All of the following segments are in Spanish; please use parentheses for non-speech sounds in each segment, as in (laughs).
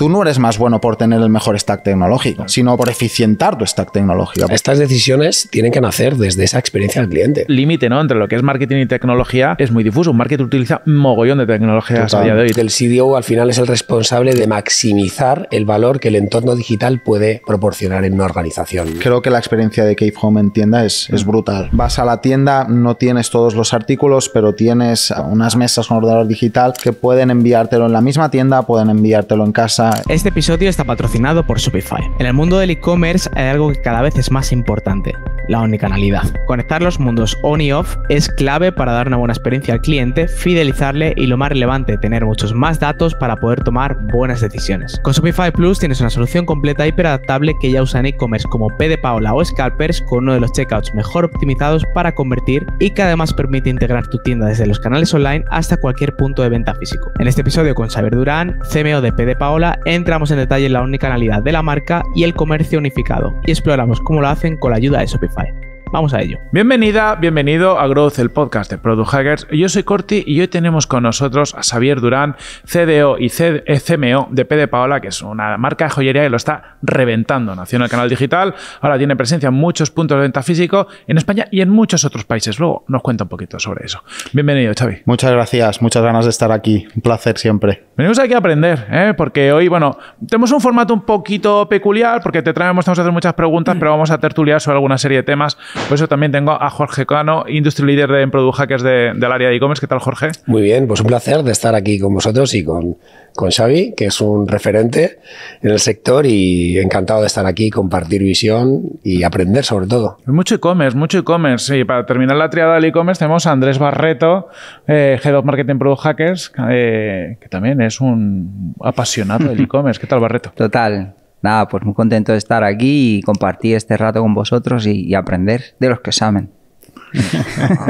tú no eres más bueno por tener el mejor stack tecnológico, sino por eficientar tu stack tecnológico. Estas decisiones tienen que nacer desde esa experiencia del cliente. Límite, ¿no? Entre lo que es marketing y tecnología es muy difuso. Un marketing utiliza mogollón de tecnologías a día de hoy. El CDO al final es el responsable de maximizar el valor que el entorno digital puede proporcionar en una organización. Creo que la experiencia de Cave Home en tienda es, es mm. brutal. Vas a la tienda, no tienes todos los artículos, pero tienes unas mesas con ordenador digital que pueden enviártelo en la misma tienda, pueden enviártelo en casa, este episodio está patrocinado por Shopify. En el mundo del e-commerce hay algo que cada vez es más importante, la omnicanalidad. Conectar los mundos on y off es clave para dar una buena experiencia al cliente, fidelizarle y lo más relevante, tener muchos más datos para poder tomar buenas decisiones. Con Shopify Plus tienes una solución completa y hiperadaptable que ya usan e-commerce como P Paola o Scalpers con uno de los checkouts mejor optimizados para convertir y que además permite integrar tu tienda desde los canales online hasta cualquier punto de venta físico. En este episodio con Saber Durán, CMO de de Paola, entramos en detalle en la omnicanalidad de la marca y el comercio unificado y exploramos cómo lo hacen con la ayuda de Shopify. Bye. Vamos a ello. Bienvenida, bienvenido a Growth, el podcast de Product Hackers. Yo soy Corti y hoy tenemos con nosotros a Xavier Durán, CDO y CMO eh, de de Paola, que es una marca de joyería que lo está reventando. Nació en el canal digital, ahora tiene presencia en muchos puntos de venta físico en España y en muchos otros países. Luego nos cuenta un poquito sobre eso. Bienvenido, Xavi. Muchas gracias, muchas ganas de estar aquí. Un placer siempre. Venimos aquí a aprender, ¿eh? porque hoy, bueno, tenemos un formato un poquito peculiar porque te traemos, estamos a hacer muchas preguntas, pero vamos a tertuliar sobre alguna serie de temas por eso también tengo a Jorge Cano, Industry Leader en Product Hackers del área de e-commerce. ¿Qué tal, Jorge? Muy bien, pues un placer de estar aquí con vosotros y con, con Xavi, que es un referente en el sector y encantado de estar aquí, compartir visión y aprender sobre todo. Mucho e-commerce, mucho e-commerce. Y para terminar la triada del e-commerce tenemos a Andrés Barreto, eh, Head of Marketing Product Hackers, eh, que también es un apasionado del (laughs) e-commerce. ¿Qué tal, Barreto? Total nada, pues muy contento de estar aquí y compartir este rato con vosotros y, aprender de los que saben.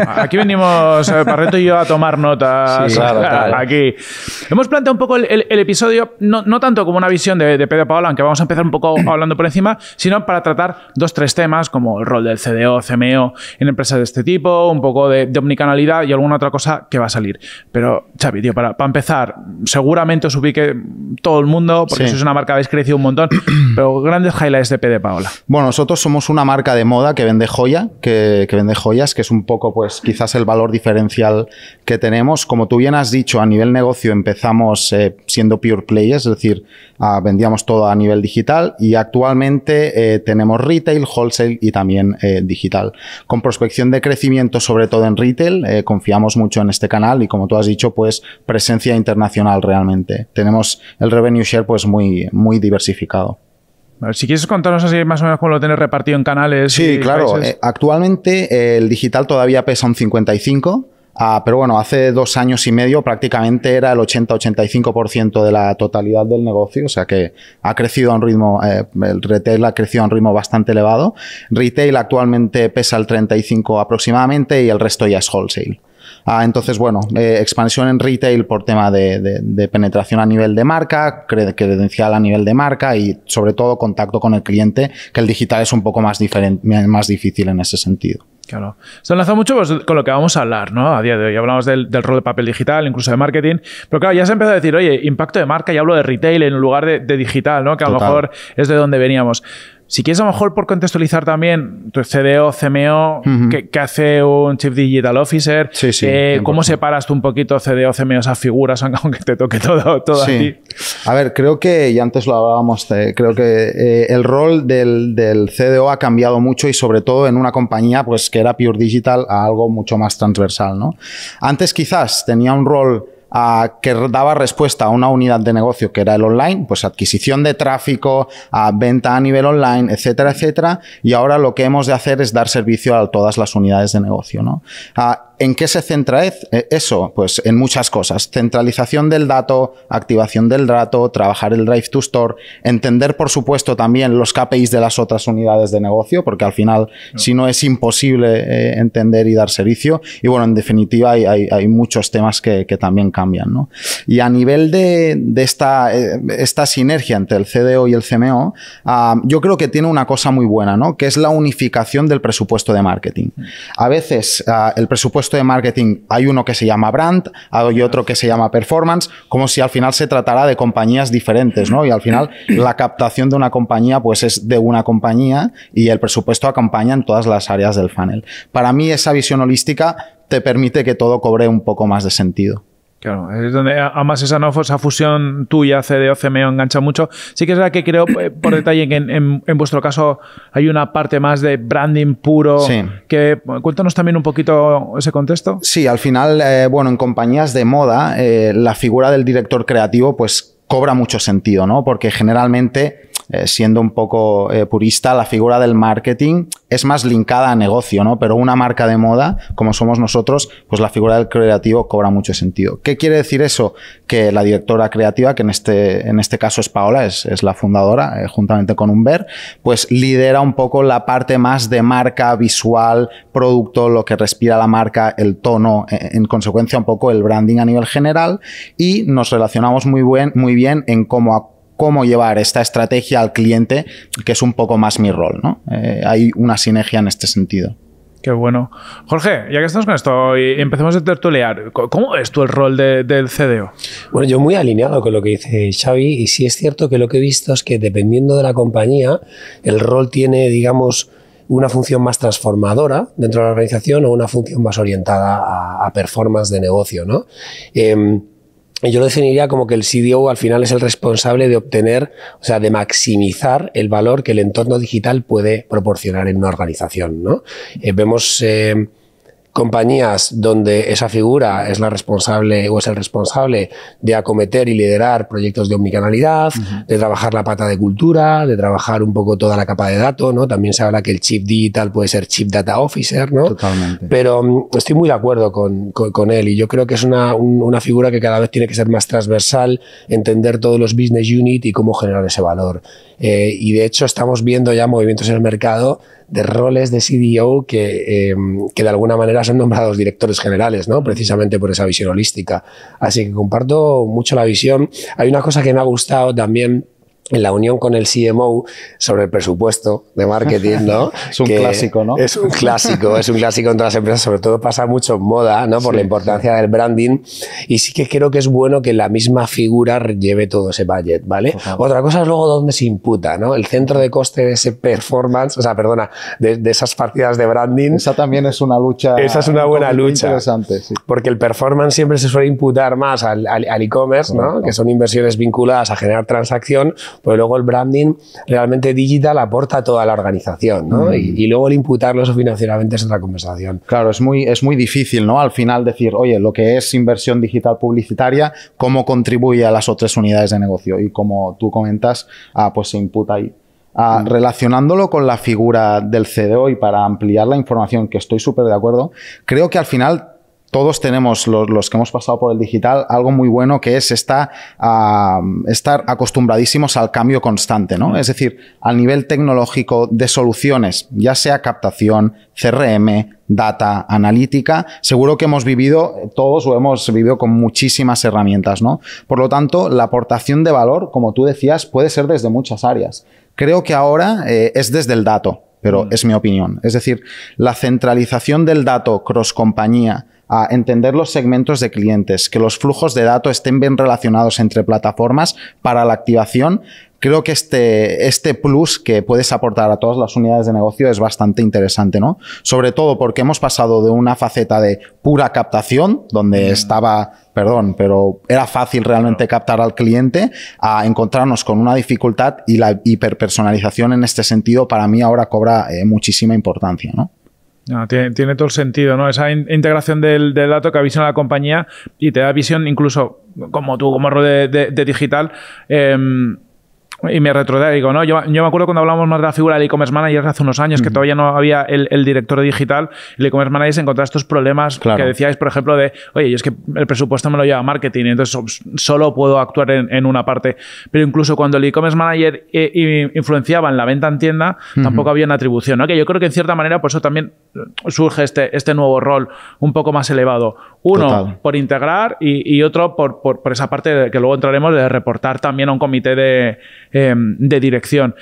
Aquí venimos, Parreto eh, y yo, a tomar notas. (laughs) Aquí. Hemos planteado un poco el, episodio, no, tanto como una visión de, de, Pedro Paola, aunque vamos a empezar un poco (clears throat) hablando por encima, sino para tratar dos, tres temas, como el rol del CDO, CMO e en empresas de este tipo, un poco de, omnicanalidad y alguna otra cosa que va a salir. Pero, Chavi tío, para, empezar, seguramente os ubique todo el mundo, porque eso es una marca, que habéis crecido un montón, (clears throat) pero grandes highlights de Pedro Paola. Bueno, nosotros somos una marca de moda que vende joya, que vende joyas que es un poco, pues, quizás el valor diferencial que tenemos. Como tú bien has dicho, a nivel negocio empezamos eh, siendo pure players, es decir, ah, vendíamos todo a nivel digital y actualmente eh, tenemos retail, wholesale y también eh, digital. Con prospección de crecimiento, sobre todo en retail, confiamos mucho en este canal y, como tú has dicho, pues, presencia internacional realmente. Tenemos el revenue share, pues, muy, muy diversificado. Si quieres contarnos así más o menos cómo lo tienes repartido en canales. Sí, claro. Eh, actualmente eh, el digital todavía pesa un 55. Ah, pero bueno, hace dos años y medio prácticamente era el 80-85% de la totalidad del negocio, o sea que ha crecido a un ritmo, eh, el retail ha crecido a un ritmo bastante elevado. Retail actualmente pesa el 35 aproximadamente y el resto ya es wholesale. Ah, entonces, bueno, eh, expansión en retail por tema de, penetración a nivel de marca, credencial a nivel de marca y sobre todo contacto con el cliente, que el digital es un poco más, más difícil en ese sentido. Claro. Se ha enlazado mucho pues, con lo que vamos a hablar, ¿no? A día de hoy hablamos del, rol de papel digital, incluso de marketing, pero claro, ya se empezó a decir, oye, impacto de marca, y hablo de retail en lugar de, digital, ¿no? Que a lo mejor es de donde veníamos. Si quieres, a lo mejor por contextualizar también tu CDO, CMO, ¿qué, hace un Chief Digital Officer? Eh, ¿Cómo separas tú un poquito CDO, CMO, esas figuras, (laughs) aunque te toque todo, todo a ti? A ver, creo que, y antes lo hablábamos, eh, creo que eh, el rol del, CDO ha cambiado mucho y sobre todo en una compañía pues, que era pure digital a algo mucho más transversal. ¿no? Antes quizás tenía un rol que daba respuesta a una unidad de negocio que era el online, pues adquisición de tráfico, venta a nivel online, etcétera, etcétera. Y ahora lo que hemos de hacer es dar servicio a todas las unidades de negocio. ¿no? Ah, ¿En qué se centra e-, eh, eso? Pues en muchas cosas. Centralización del dato, activación del dato, trabajar el drive to store, entender, por supuesto, también los KPIs de las otras unidades de negocio, porque al final, si no, es imposible eh, entender y dar servicio. Y bueno, en definitiva, hay, muchos temas que, también cambian. ¿no? Y a nivel de, eh, esta, sinergia entre el CDO y el CMO, ah, yo creo que tiene una cosa muy buena, ¿no? que es la unificación del presupuesto de marketing. Mm. A veces, ah, el presupuesto de marketing hay uno que se llama brand, hay otro que se llama performance, como si al final se tratara de compañías diferentes, ¿no? Y al final (clears throat) la captación de una compañía pues es de una compañía y el presupuesto acompaña en todas las áreas del funnel. Para mí esa visión holística te permite que todo cobre un poco más de sentido. Claro, es donde además esa, no, esa fusión tuya, CDO, CMO, engancha mucho. Sí que es verdad que creo, eh, por detalle, que en, vuestro caso hay una parte más de branding puro. Sí. Que, cuéntanos también un poquito ese contexto. Sí, al final, eh, bueno, en compañías de moda, eh, la figura del director creativo, pues cobra mucho sentido, ¿no? Porque generalmente eh, siendo un poco eh, purista, la figura del marketing es más linkada a negocio, ¿no? Pero una marca de moda, como somos nosotros, pues la figura del creativo cobra mucho sentido. ¿Qué quiere decir eso? Que la directora creativa, que en este, en este caso es Paola, es, es la fundadora, eh, juntamente con Humber, pues lidera un poco la parte más de marca, visual, producto, lo que respira la marca, el tono, en, en consecuencia un poco el branding a nivel general y nos relacionamos muy, buen, muy bien en cómo cómo llevar esta estrategia al cliente, que es un poco más mi rol. ¿no? Eh, hay una sinergia en este sentido. Qué bueno. Jorge, ya que estamos con esto y empecemos a tertulear, ¿cómo es tú el rol del CDO? Bueno, yo muy alineado con lo que dice Xavi y sí es cierto que lo que he visto es que dependiendo de la compañía, el rol tiene, digamos, una función más transformadora dentro de la organización o una función más orientada a, performance de negocio, ¿no? Em, yo lo definiría como que el CDO al final es el responsable de obtener, o sea, de maximizar el valor que el entorno digital puede proporcionar en una organización. ¿no? Eh, vemos eh, compañías donde esa figura es la responsable o es el responsable de acometer y liderar proyectos de omnicanalidad, de trabajar la pata de cultura, de trabajar un poco toda la capa de datos, ¿no? También se habla que el chip digital puede ser chip data officer, ¿no? Totalmente. Pero mm, estoy muy de acuerdo con, él y yo creo que es una, una, figura que cada vez tiene que ser más transversal, entender todos los business unit y cómo generar ese valor. Eh, y de hecho estamos viendo ya movimientos en el mercado de roles de CDO que, em, que de alguna manera son nombrados directores generales, ¿no? precisamente por esa visión holística. Así que comparto mucho la visión. Hay una cosa que me ha gustado también en la unión con el CMO sobre el presupuesto de marketing, ¿no? (laughs) es un clásico, ¿no? Es un clásico, es un clásico en todas las empresas, sobre todo pasa mucho en moda, ¿no? Por la importancia del branding. Y sí que creo que es bueno que la misma figura lleve todo ese budget, ¿vale? Otra cosa es luego dónde se imputa, ¿no? El centro de coste de ese performance, o sea, perdona, de, esas partidas de branding. Esa también es una lucha. Esa es una buena lucha. Interesante, sí. Porque el performance siempre se suele imputar más al, e-commerce, ¿no? Que son inversiones vinculadas a generar transacción pues luego el branding realmente digital aporta a toda la organización, ¿no? Mm. Y, luego el imputarlo financieramente es otra conversación. Claro, es muy, es muy difícil, ¿no? Al final decir, oye, lo que es inversión digital publicitaria, ¿cómo contribuye a las otras unidades de negocio? Y como tú comentas, ah, pues se imputa ahí. Ah, mm. relacionándolo con la figura del CDO y para ampliar la información, que estoy súper de acuerdo, creo que al final todos tenemos, los, que hemos pasado por el digital, algo muy bueno que es estar acostumbradísimos al cambio constante, ¿no? Es decir, al nivel tecnológico de soluciones, ya sea captación, CRM, data, analítica, seguro que hemos vivido todos o hemos vivido con muchísimas herramientas, ¿no? Por lo tanto, la aportación de valor, como tú decías, puede ser desde muchas áreas. Creo que ahora eh, es desde el dato, pero mm. es mi opinión. Es decir, la centralización del dato cross compañía, a entender los segmentos de clientes, que los flujos de datos estén bien relacionados entre plataformas para la activación. Creo que este, este plus que puedes aportar a todas las unidades de negocio es bastante interesante, ¿no? Sobre todo porque hemos pasado de una faceta de pura captación, donde estaba, perdón, pero era fácil realmente captar al cliente, a encontrarnos con una dificultad y la hiperpersonalización en este sentido para mí ahora cobra eh, muchísima importancia, ¿no? tiene, todo el sentido, ¿no? Esa integración del, dato que avisa a la compañía y te da visión, incluso como tú, como de, de, de digital, eh, y me y Digo, no, yo, yo, me acuerdo cuando hablamos más de la figura del e-commerce manager hace unos años, que todavía no había el, el director digital. El e-commerce manager se encontraba estos problemas que decíais, por ejemplo, de, oye, yo es que el presupuesto me lo lleva marketing, entonces solo puedo actuar en, en una parte. Pero incluso cuando el e-commerce manager eh, influenciaba en la venta en tienda, tampoco había una atribución. yo creo que en cierta manera, por eso también surge este, este nuevo rol un poco más elevado. Uno, por integrar y, y otro, por, por, por, esa parte que luego entraremos, de reportar también a un comité de eh, de dirección.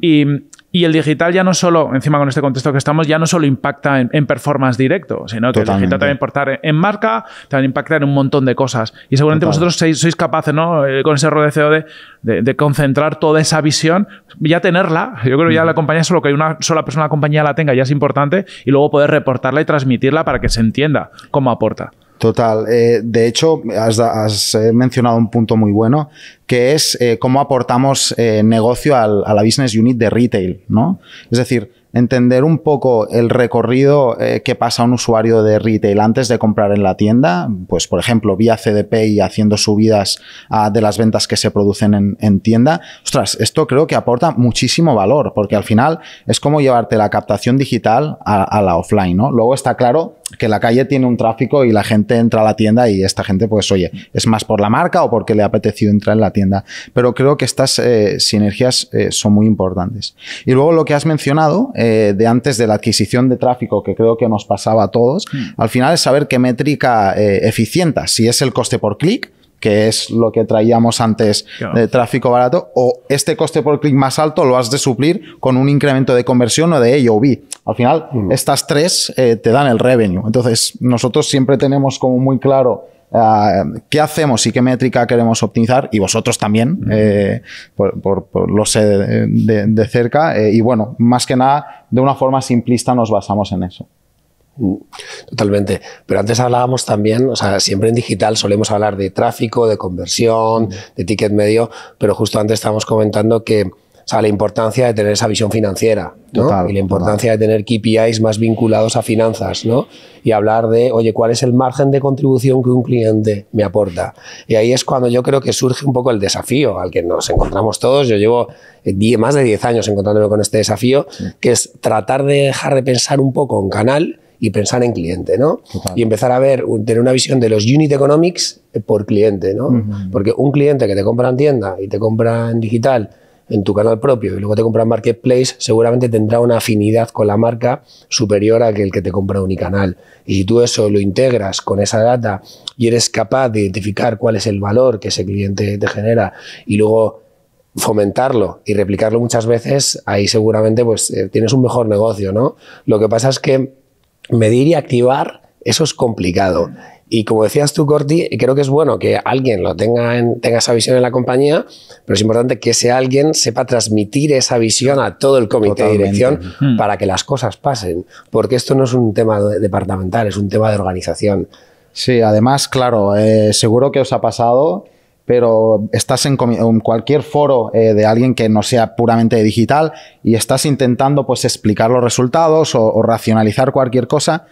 y, y el digital ya no solo, encima con este contexto que estamos, ya no solo impacta en, en performance directo, sino que el digital también impacta en, en, marca, también impacta en un montón de cosas. Y seguramente vosotros sois, capaces, ¿no? Eh, con ese rol e de de, concentrar toda esa visión, ya tenerla. Yo creo que ya la compañía, solo que una sola persona la compañía la tenga, ya es importante, y luego poder reportarla y transmitirla para que se entienda cómo aporta. Total. Eh, de hecho, has, eh, mencionado un punto muy bueno, que es eh, cómo aportamos negocio a la business unit de retail, ¿no? Es decir, entender un poco el recorrido que pasa un usuario de retail antes de comprar en la tienda, pues por ejemplo, vía CDP y haciendo subidas ah, de las ventas que se producen en, tienda. Ostras, esto creo que aporta muchísimo valor, porque al final es como llevarte la captación digital a, a la offline, ¿no? Luego está claro que la calle tiene un tráfico y la gente entra a la tienda y esta gente, pues oye, es más por la marca o porque le ha apetecido entrar en la tienda. Pero creo que estas eh, sinergias eh, son muy importantes. Y luego lo que has mencionado eh, de antes de la adquisición de tráfico, que creo que nos pasaba a todos, mm. al final es saber qué métrica eficiente si es el coste por clic, que es lo que traíamos antes de tráfico barato, o este coste por clic más alto lo has de suplir con un incremento de conversión o de AOV. Al final, mm. estas tres eh, te dan el revenue. Entonces, nosotros siempre tenemos como muy claro eh, qué hacemos y qué métrica queremos optimizar y vosotros también, mm. eh, por, lo sé de, cerca. y bueno, más que nada, de una forma simplista nos basamos en eso. Totalmente. Pero antes hablábamos también, o sea, siempre en digital solemos hablar de tráfico, de conversión, de ticket medio, pero justo antes estábamos comentando que o sea, la importancia de tener esa visión financiera ¿no? y la importancia de tener KPIs más vinculados a finanzas ¿no? y hablar de, oye, ¿cuál es el margen de contribución que un cliente me aporta? Y ahí es cuando yo creo que surge un poco el desafío al que nos encontramos todos. Yo llevo eh, más de 10 años encontrándome con este desafío, que es tratar de dejar de pensar un poco en canal y pensar en cliente, ¿no? Y empezar a ver, tener una visión de los unit economics eh, por cliente, ¿no? Porque un cliente que te compra en tienda y te compra en digital, en tu canal propio y luego te compra en Marketplace, seguramente tendrá una afinidad con la marca superior a que el que te compra unicanal. Y si tú eso lo integras con esa data y eres capaz de identificar cuál es el valor que ese cliente te genera y luego fomentarlo y replicarlo muchas veces, ahí seguramente pues eh, tienes un mejor negocio, ¿no? Lo que pasa es que medir y activar, eso es complicado. Y como decías tú, Corti, creo que es bueno que alguien lo tenga, tenga esa visión en la compañía, pero es importante que ese alguien sepa transmitir esa visión a todo el comité de dirección mm. para que las cosas pasen. Porque esto no es un tema departamental, es un tema de organización. Sí, además, claro, eh, seguro que os ha pasado pero estás en, cualquier foro eh, de alguien que no sea puramente digital y estás intentando pues explicar los resultados o, racionalizar cualquier cosa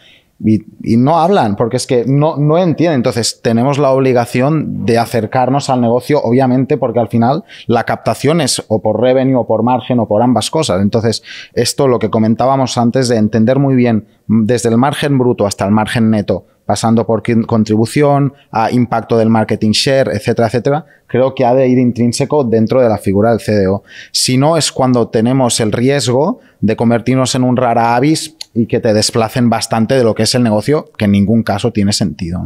y, no hablan porque es que no, no entienden. Entonces tenemos la obligación de acercarnos al negocio, obviamente, porque al final la captación es o por revenue o por margen o por ambas cosas. Entonces esto lo que comentábamos antes de entender muy bien desde el margen bruto hasta el margen neto pasando por contribución, a impacto del marketing share, etcétera, etcétera, creo que ha de ir intrínseco dentro de la figura del CDO. Si no, es cuando tenemos el riesgo de convertirnos en un rara avis y que te desplacen bastante de lo que es el negocio, que en ningún caso tiene sentido.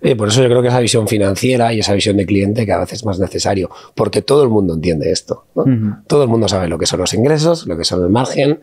Eh, por eso yo creo que esa visión financiera y esa visión de cliente cada vez es más necesario, porque todo el mundo entiende esto. Todo el mundo sabe lo que son los ingresos, lo que son el margen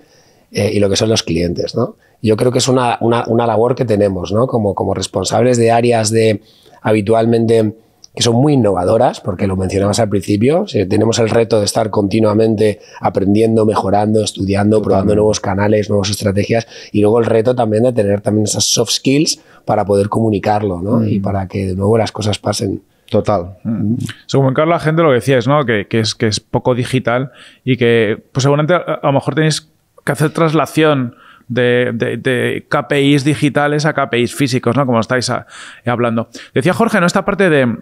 eh, y lo que son los clientes. ¿no? yo creo que es una, una, labor que tenemos, ¿no? Como, como responsables de áreas de habitualmente que son muy innovadoras, porque lo mencionabas al principio, tenemos el reto de estar continuamente aprendiendo, mejorando, estudiando, probando nuevos canales, nuevas estrategias, y luego el reto también de tener también esas soft skills para poder comunicarlo, ¿no? Y mm. para que de nuevo las cosas pasen. Total. Mm. Según Carlos, la gente lo que decías, ¿no? Que, es, que es poco digital y que, pues seguramente a, lo mejor tenéis que hacer traslación de, KPIs digitales a KPIs físicos, ¿no? Como estáis hablando. Decía Jorge, ¿no? Esta parte de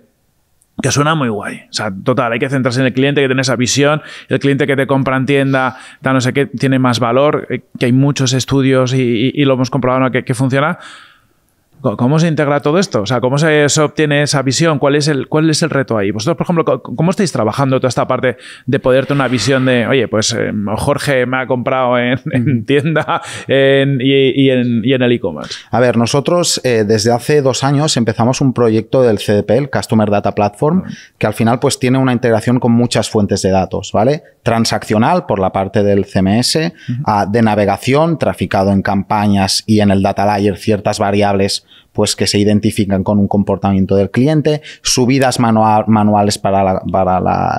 que suena muy guay. O sea, total, hay que centrarse en el cliente, que tiene esa visión, el cliente que te compra en tienda, da no sé qué, tiene más valor, eh, que hay muchos estudios y, lo hemos comprobado que funciona. ¿Cómo se integra todo esto? O sea, ¿cómo se, obtiene esa visión? ¿Cuál es, el, ¿Cuál es el reto ahí? Vosotros, por ejemplo, ¿cómo estáis trabajando toda esta parte de poderte una visión de, oye, pues eh, Jorge me ha comprado en, (laughs) tienda y, en, el e-commerce? A ver, nosotros eh, desde hace dos años empezamos un proyecto del CDP, el Customer Data Platform, que al final pues tiene una integración con muchas fuentes de datos, ¿vale? Transaccional por la parte del CMS, ah, de navegación, traficado en campañas y en el data layer ciertas variables pues que se identifican con un comportamiento del cliente, subidas manuales para,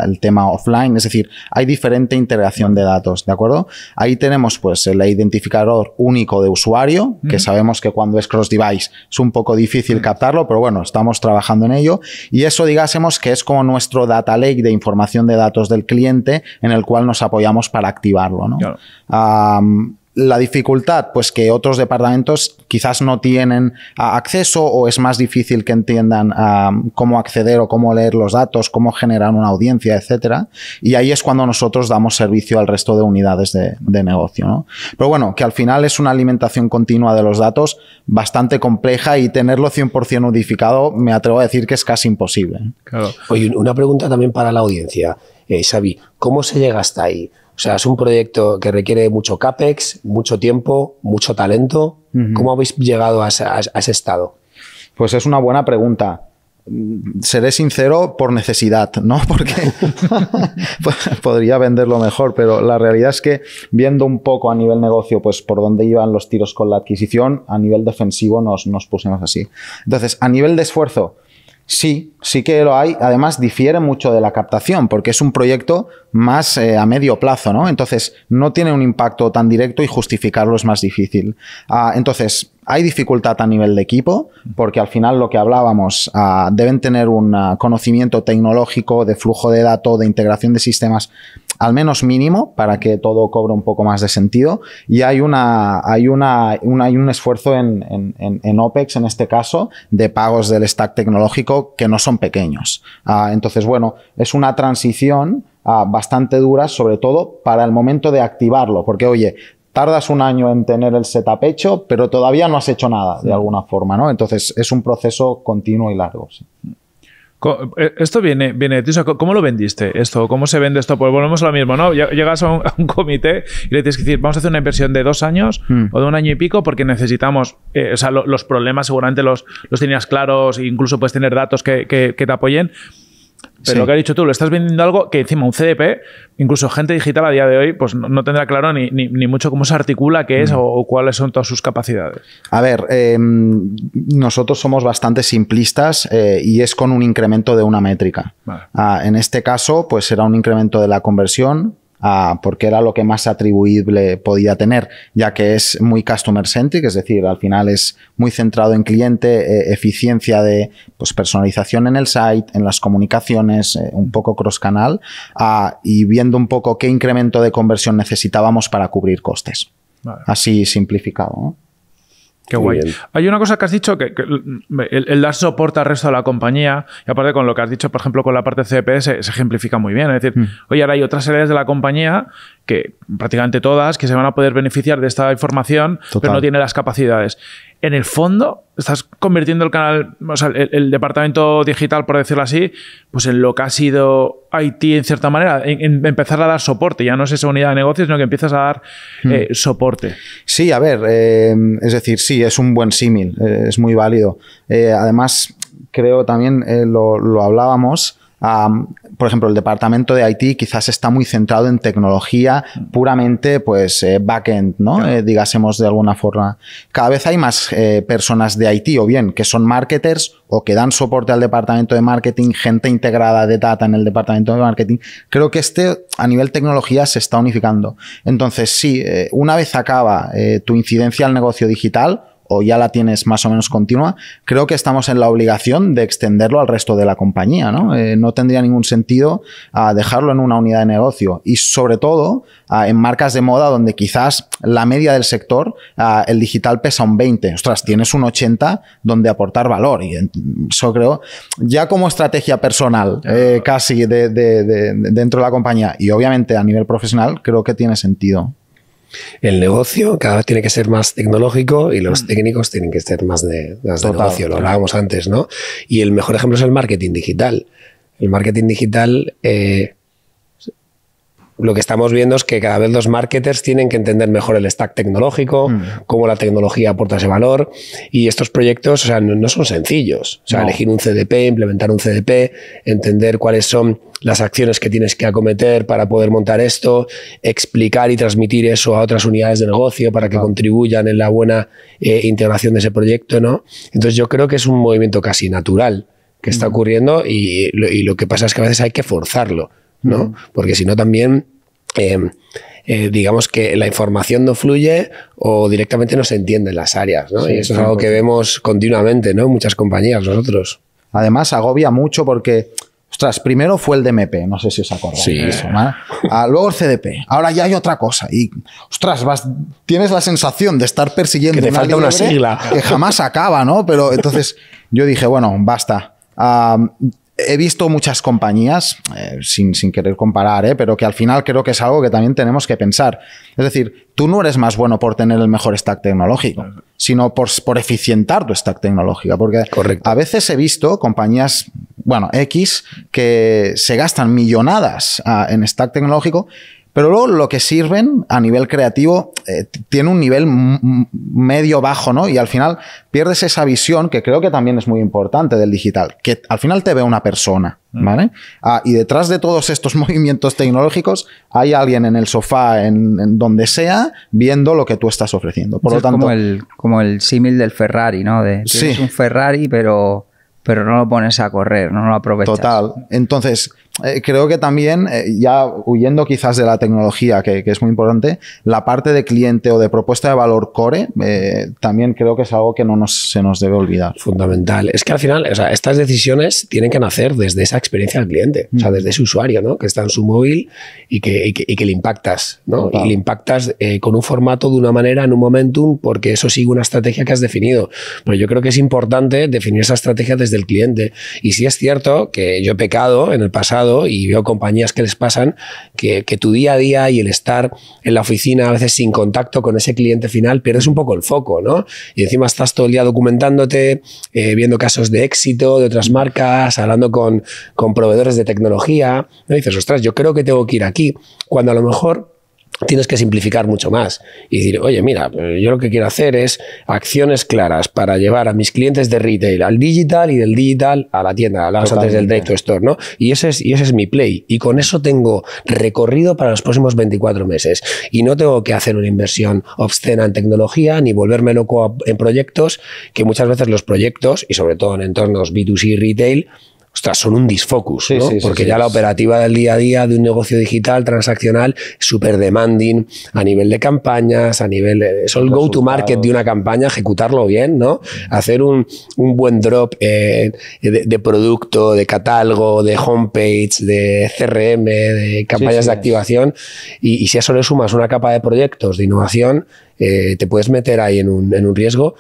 el tema offline, es decir, hay diferente integración de datos, ¿de acuerdo? Ahí tenemos pues el identificador único de usuario, que sabemos que cuando es cross-device es un poco difícil captarlo, pero bueno, estamos trabajando en ello, y eso digásemos que es como nuestro data lake de información de datos del cliente en el cual nos apoyamos para activarlo, ¿no? la dificultad, pues que otros departamentos quizás no tienen ah, acceso o es más difícil que entiendan ah, cómo acceder o cómo leer los datos, cómo generar una audiencia, etcétera. Y ahí es cuando nosotros damos servicio al resto de unidades de, negocio. ¿no? Pero bueno, que al final es una alimentación continua de los datos bastante compleja y tenerlo 100% unificado, me atrevo a decir que es casi imposible. Oye, una pregunta también para la audiencia. Eh, Xavi, ¿cómo se llega hasta ahí? O sea, es un proyecto que requiere mucho CAPEX, mucho tiempo, mucho talento. ¿Cómo habéis llegado a ese, estado? Pues es una buena pregunta mm, seré sincero por necesidad, ¿no? (laughs) Porque (laughs) podría venderlo mejor, pero la realidad es que viendo un poco a nivel negocio, pues por dónde iban los tiros con la adquisición, a nivel defensivo nos, nos pusimos así. Entonces, a nivel de esfuerzo, Sí, sí que lo hay. Además, difiere mucho de la captación, porque es un proyecto más eh, a medio plazo, ¿no? Entonces, no tiene un impacto tan directo y justificarlo es más difícil. Ah, entonces, hay dificultad a nivel de equipo, porque al final lo que hablábamos, ah, deben tener un ah, conocimiento tecnológico de flujo de datos, de integración de sistemas al menos mínimo, para que todo cobre un poco más de sentido. Y hay, una, hay, una, hay un esfuerzo en, OPEX, en este caso, de pagos del stack tecnológico que no son pequeños. Ah, entonces, bueno, es una transición ah, bastante dura, sobre todo para el momento de activarlo, porque oye, tardas un año en tener el setup hecho, pero todavía no has hecho nada de alguna forma, ¿no? Entonces es un proceso continuo y largo. Eh, esto viene, viene ¿Cómo lo vendiste esto? ¿Cómo se vende esto? Pues volvemos a lo mismo, ¿no? Llegas a un, comité y le tienes que decir, vamos a hacer una inversión de dos años mm. o de un año y pico porque necesitamos, eh, o sea, los problemas seguramente los, los tenías claros, e incluso puedes tener datos que te apoyen, pero lo que ha dicho tú, lo estás vendiendo algo que encima un CDP, incluso gente digital a día de hoy, pues no, tendrá claro ni, mucho cómo se articula, qué es mm. o, cuáles son todas sus capacidades. A ver, em, nosotros somos bastante simplistas eh, y es con un incremento de una métrica. Ah, en este caso, pues será un incremento de la conversión, porque era lo que más atribuible podía tener, ya que es muy customer centric, es decir, al final es muy centrado en cliente, e, eficiencia de pues, personalización en el site, en las comunicaciones, eh, un poco cross canal, y viendo un poco qué incremento de conversión necesitábamos para cubrir costes. Así simplificado. ¿no? Hay una cosa que has dicho, que, el, dar soporte al resto de la compañía, y aparte con lo que has dicho, por ejemplo, con la parte CPS, se ejemplifica muy bien. Es decir, hoy mm. oye, ahora hay otras áreas de la compañía, que prácticamente todas, que se van a poder beneficiar de esta información, pero no tiene las capacidades en el fondo estás convirtiendo el canal, o sea, el, departamento digital, por decirlo así, pues en lo que ha sido IT, en cierta manera, en, empezar a dar soporte. Ya no es esa unidad de negocios, sino que empiezas a dar hmm. eh, soporte. Sí, a ver, eh, es decir, sí, es un buen símil, eh, es muy válido. además, creo también, lo, hablábamos, a por ejemplo, el departamento de IT quizás está muy centrado en tecnología puramente, pues, eh, backend, ¿no? Eh, digásemos de alguna forma. Cada vez hay más eh, personas de IT, o bien que son marketers o que dan soporte al departamento de marketing, gente integrada de data en el departamento de marketing. Creo que este, a nivel tecnología, se está unificando. Entonces, sí, una vez acaba tu incidencia al negocio digital, o ya la tienes más o menos continua, creo que estamos en la obligación de extenderlo al resto de la compañía. No, eh, tendría ningún sentido ah, dejarlo en una unidad de negocio y sobre todo ah, en marcas de moda donde quizás la media del sector, ah, el digital pesa un 20. Ostras, tienes un 80 donde aportar valor y eso creo ya como estrategia personal eh, casi dentro de la compañía y obviamente a nivel profesional creo que tiene sentido el negocio cada vez tiene que ser más tecnológico y los mm. técnicos tienen que ser más de, más lo hablábamos antes, ¿no? Y el mejor ejemplo es el marketing digital. El marketing digital eh, lo que estamos viendo es que cada vez los marketers tienen que entender mejor el stack tecnológico, mm. cómo la tecnología aporta ese valor. Y estos proyectos, o sea, no, son sencillos. O sea, elegir un CDP, implementar un CDP, entender cuáles son las acciones que tienes que acometer para poder montar esto, explicar y transmitir eso a otras unidades de negocio para que contribuyan en la buena eh, integración de ese proyecto, ¿no? Entonces yo creo que es un movimiento casi natural que está mm. ocurriendo y, lo, que pasa es que a veces hay que forzarlo, ¿no? Mm. Porque si no también Em, eh, digamos que la información no fluye o directamente no se entiende en las áreas. ¿no? y eso es algo que vemos continuamente ¿no? muchas compañías, nosotros. Además, agobia mucho porque, ostras, primero fue el DMP, no sé si os acordáis. Sí. Eso, ah, luego el CDP, ahora ya hay otra cosa. Y, ostras, vas, tienes la sensación de estar persiguiendo que te falta una sigla. que jamás acaba, ¿no? Pero entonces yo dije, bueno, basta. Ah, he visto muchas compañías, eh, sin, sin, querer comparar, eh, pero que al final creo que es algo que también tenemos que pensar. Es decir, tú no eres más bueno por tener el mejor stack tecnológico, sino por, por eficientar tu stack tecnológico. Porque a veces he visto compañías, bueno, X, que se gastan millonadas ah, en stack tecnológico pero luego lo que sirven a nivel creativo eh, tiene un nivel medio bajo, ¿no? Y al final pierdes esa visión que creo que también es muy importante del digital, que al final te ve una persona, mm. ¿vale? Ah, y detrás de todos estos (laughs) movimientos tecnológicos hay alguien en el sofá, en, donde sea, viendo lo que tú estás ofreciendo. Por lo tanto, como el, como el símil del Ferrari, ¿no? De, un Ferrari, pero pero no lo pones a correr, no lo aprovechas. Total. Entonces, eh, creo que también, eh, ya huyendo quizás de la tecnología, que, es muy importante, la parte de cliente o de propuesta de valor core, eh, también creo que es algo que no se nos debe olvidar. Fundamental. Es que al final, estas decisiones tienen que nacer desde esa experiencia del cliente, o sea, mm. desde ese usuario, Que está en su móvil y que, y que, le impactas, ¿no? Y le impactas con un formato de una manera, en un momentum, porque eso sigue una estrategia que has definido. Pero yo creo que es importante definir esa estrategia desde el cliente. Y si es cierto que yo he pecado en el pasado y veo compañías que les pasan que, que, tu día a día y el estar en la oficina a veces sin contacto con ese cliente final pierdes un poco el foco, ¿no? Y encima estás todo el día documentándote, eh, viendo casos de éxito de otras marcas, hablando con, con proveedores de tecnología, dices, ostras, yo creo que tengo que ir aquí, cuando a lo mejor tienes que simplificar mucho más y decir, oye, mira, eh, yo lo que quiero hacer es acciones claras para llevar a mis clientes de retail al digital y del digital a la tienda, Hablamos antes del el to store, ¿no? Y ese, es, y ese es mi play y con eso tengo recorrido para los próximos 24 meses y no tengo que hacer una inversión obscena en tecnología ni volverme loco en proyectos que muchas veces los proyectos y sobre todo en entornos B2C retail ostras, son un disfocus, ¿no? porque ya la operativa del día a día de un negocio digital transaccional súper demanding a nivel de campañas, a nivel de, eh, eso el go to market de una campaña, ejecutarlo bien, ¿no? Hacer un, buen drop eh, de, producto, de catálogo, de homepage, de CRM, de campañas de activación y, si a eso le sumas una capa de proyectos de innovación, eh, te puedes meter ahí en un, en un riesgo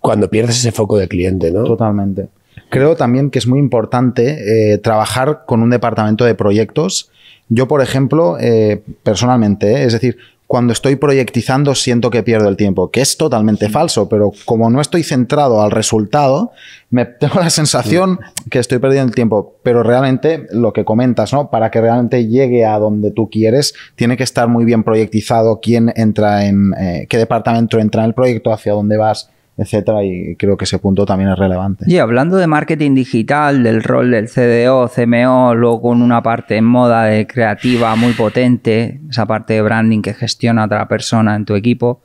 cuando pierdes ese foco de cliente, ¿no? Totalmente. Creo también que es muy importante eh, trabajar con un departamento de proyectos. Yo, por ejemplo, eh, personalmente, eh, es decir, cuando estoy proyectizando siento que pierdo el tiempo, que es totalmente falso, pero como no estoy centrado al resultado, me (laughs) tengo la sensación que estoy perdiendo el tiempo, pero realmente lo que comentas, ¿no? Para que realmente llegue a donde tú quieres, tiene que estar muy bien proyectizado quién entra en qué departamento entra en el proyecto, hacia dónde vas, etcétera, y creo que ese punto también es relevante. Y hablando de marketing digital, del rol del CDO, CMO, luego con una parte en moda de creativa muy potente, esa parte de branding que gestiona otra persona en tu equipo,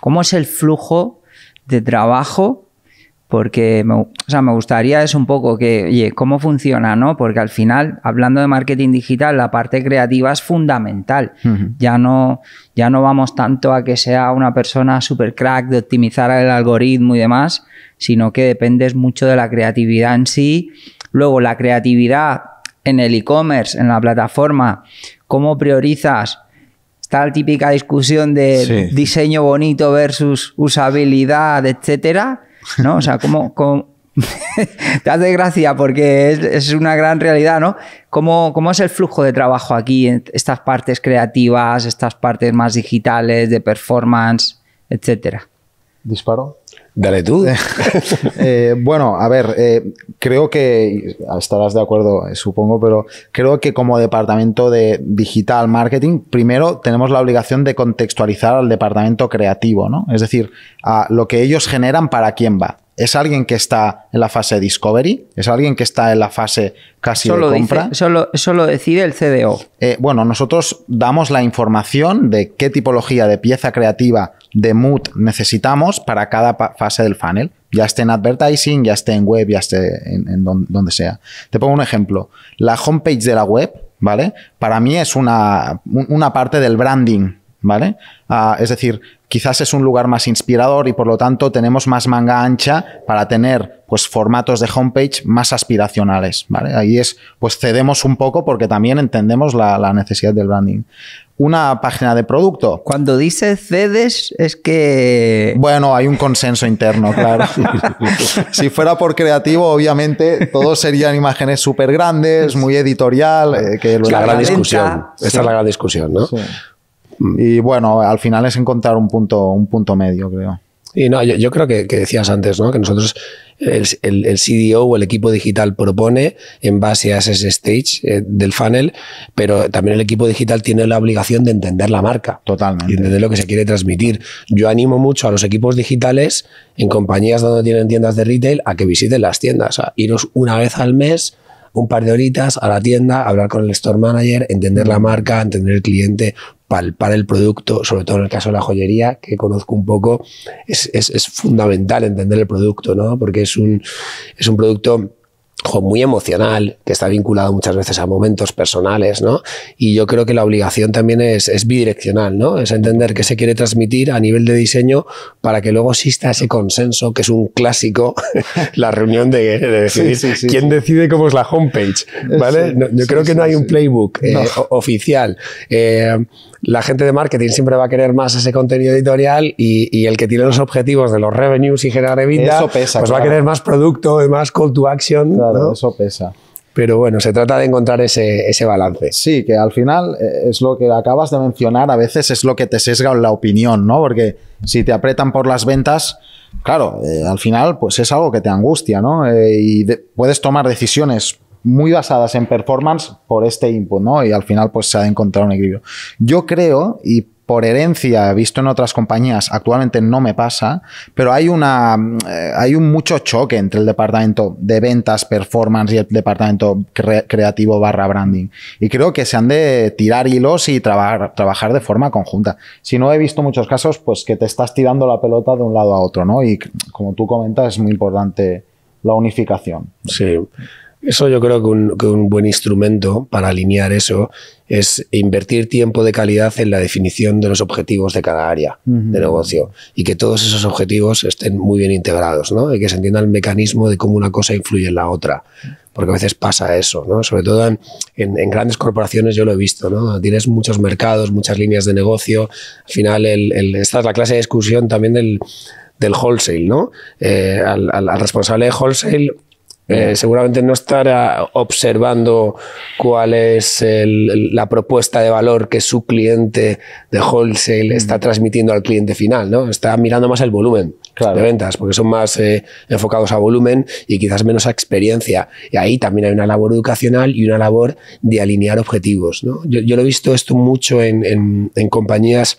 ¿cómo es el flujo de trabajo porque me, o sea, me gustaría es un poco que, oye, ¿cómo funciona? ¿no? Porque al final, hablando de marketing digital, la parte creativa es fundamental. ya, no, ya no vamos tanto a que sea una persona super crack de optimizar el algoritmo y demás, sino que dependes mucho de la creatividad en sí. Luego, la creatividad en el e-commerce, en la plataforma, ¿cómo priorizas? Está la típica discusión de diseño bonito versus usabilidad, etcétera ¿no? O sea, ¿cómo, (laughs) te hace gracia porque es, una gran realidad, ¿no? ¿Cómo, ¿Cómo, es el flujo de trabajo aquí, en estas partes creativas, estas partes más digitales, de performance, etcétera? Disparo. Dale tú. (laughs) Eh, bueno, a ver, eh, creo que estarás de acuerdo, eh, supongo, pero creo que como departamento de digital marketing, primero tenemos la obligación de contextualizar al departamento creativo, ¿no? Es decir, a lo que ellos generan para quién va es alguien que está en la fase discovery, es alguien que está en la fase casi de compra. solo, decide el CDO. Eh, bueno, nosotros damos la información de qué tipología de pieza creativa de mood necesitamos para cada fase del funnel. Ya esté en advertising, ya esté en web, ya esté en, donde sea. Te pongo un ejemplo. La homepage de la web, ¿vale? Para mí es una, una parte del branding ¿vale? Ah, es decir, quizás es un lugar más inspirador y por lo tanto tenemos más manga ancha para tener pues formatos de homepage más aspiracionales, ¿vale? Ahí es, pues cedemos un poco porque también entendemos la, necesidad del branding. Una página de producto. Cuando dice cedes es que... Bueno, hay un consenso interno, claro. (laughs) (laughs) si fuera por creativo, obviamente, todos serían imágenes súper grandes, muy editorial, eh, que es la gran discusión. Esa es la gran discusión, ¿no? Mm. Y bueno, al final es encontrar un punto, un punto medio, creo. Y no, yo, creo que, decías antes, ¿no? Que nosotros el, el, CDO o el equipo digital propone en base a ese stage eh, del funnel, pero también el equipo digital tiene la obligación de entender la marca. Totalmente. Y entender lo que se quiere transmitir. Yo animo mucho a los equipos digitales en compañías donde tienen tiendas de retail a que visiten las tiendas, a iros una vez al mes un par de horitas a la tienda, hablar con el store manager, entender la marca, entender el cliente, palpar el producto, sobre todo en el caso de la joyería, que conozco un poco, es, fundamental entender el producto, ¿no? Porque es un, es un producto muy emocional, que está vinculado muchas veces a momentos personales, ¿no? Y yo creo que la obligación también es, bidireccional, ¿no? Es entender qué se quiere transmitir a nivel de diseño para que luego exista ese consenso, que es un clásico, (laughs) la reunión de, decidir quién decide cómo es la homepage, ¿vale? yo creo que no hay un playbook eh, oficial. Eh, la gente de marketing siempre va a querer más ese contenido editorial y, el que tiene los objetivos de los revenues y generar ventas, pues va a querer más producto, y más call to action. Claro, eso pesa. Pero bueno, se trata de encontrar ese, ese, balance. Sí, que al final eh, es lo que acabas de mencionar, a veces es lo que te sesga la opinión, ¿no? Porque si te apretan por las ventas, claro, eh, al final pues es algo que te angustia, ¿no? Eh, y puedes tomar decisiones muy basadas en performance por este input, ¿no? Y al final pues se ha de encontrar un equilibrio. Yo creo, y por herencia, visto en otras compañías, actualmente no me pasa, pero hay, una, eh, hay un mucho choque entre el departamento de ventas, performance y el departamento creativo barra branding. Y creo que se han de tirar hilos y trabajar de forma conjunta. Si no, he visto muchos casos pues que te estás tirando la pelota de un lado a otro, ¿no? Y como tú comentas, es muy importante la unificación. Sí. Eso yo creo que un, que un, buen instrumento para alinear eso es invertir tiempo de calidad en la definición de los objetivos de cada área de negocio y que todos esos objetivos estén muy bien integrados, ¿no? Y que se entienda el mecanismo de cómo una cosa influye en la otra. Porque a veces pasa eso, ¿no? Sobre todo en, en, grandes corporaciones yo lo he visto, ¿no? Tienes muchos mercados, muchas líneas de negocio. Al final, el, esta es la clase de discusión también del, del wholesale, ¿no? Eh, al, al responsable de wholesale eh, seguramente no estará observando cuál es la propuesta de valor que su cliente de wholesale está mm. transmitiendo al cliente final, ¿no? Está mirando más el volumen de ventas, porque son más eh, enfocados a volumen y quizás menos a experiencia. Y ahí también hay una labor educacional y una labor de alinear objetivos. ¿no? Yo, lo he visto esto mucho en compañías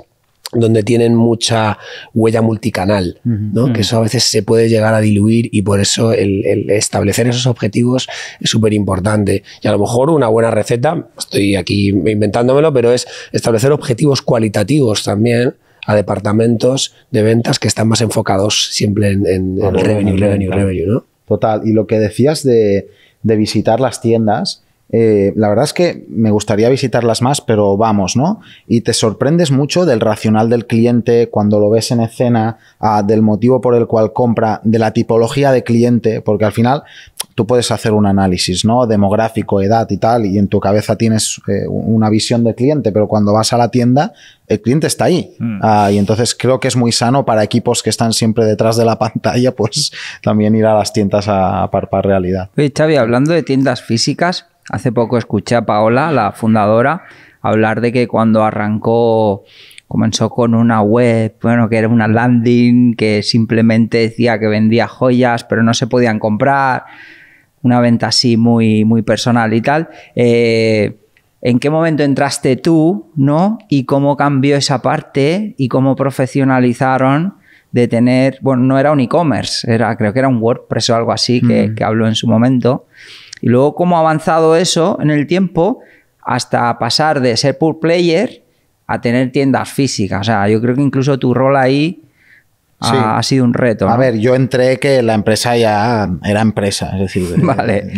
donde tienen mucha huella multicanal, ¿no? que eso a veces se puede llegar a diluir y por eso el, establecer esos objetivos es súper importante. Y a lo mejor una buena receta, estoy aquí inventándomelo, pero es establecer objetivos cualitativos también a departamentos de ventas que están más enfocados siempre en, en, revenue, revenue, revenue, ¿no? Total, y lo que decías de, de visitar las tiendas, eh, la verdad es que me gustaría visitarlas más, pero vamos, ¿no? Y te sorprendes mucho del racional del cliente cuando lo ves en escena, del motivo por el cual compra, de la tipología de cliente, porque al final tú puedes hacer un análisis, ¿no? Demográfico, edad y tal, y en tu cabeza tienes eh, una visión de cliente, pero cuando vas a la tienda, el cliente está ahí. Mm. Ah, y entonces creo que es muy sano para equipos que están siempre detrás de la (laughs) pantalla, pues también ir a las tiendas a, a parpar realidad. Oye, Xavi, hablando de tiendas físicas, Hace poco escuché a Paola, la fundadora, hablar de que cuando arrancó comenzó con una web, bueno, que era una landing que simplemente decía que vendía joyas, pero no se podían comprar, una venta así muy, muy personal y tal. Eh, ¿En qué momento entraste tú, no? ¿Y cómo cambió esa parte y cómo profesionalizaron de tener, bueno, no era un e-commerce, era, creo que era un WordPress o algo así que mm. habló en su momento. Y luego cómo ha avanzado eso en el tiempo hasta pasar de ser pool player a tener tiendas físicas. O sea, yo creo que incluso tu rol ahí ha, sido un reto. A ver, yo entré que la empresa ya era empresa, es decir, (laughs) eh,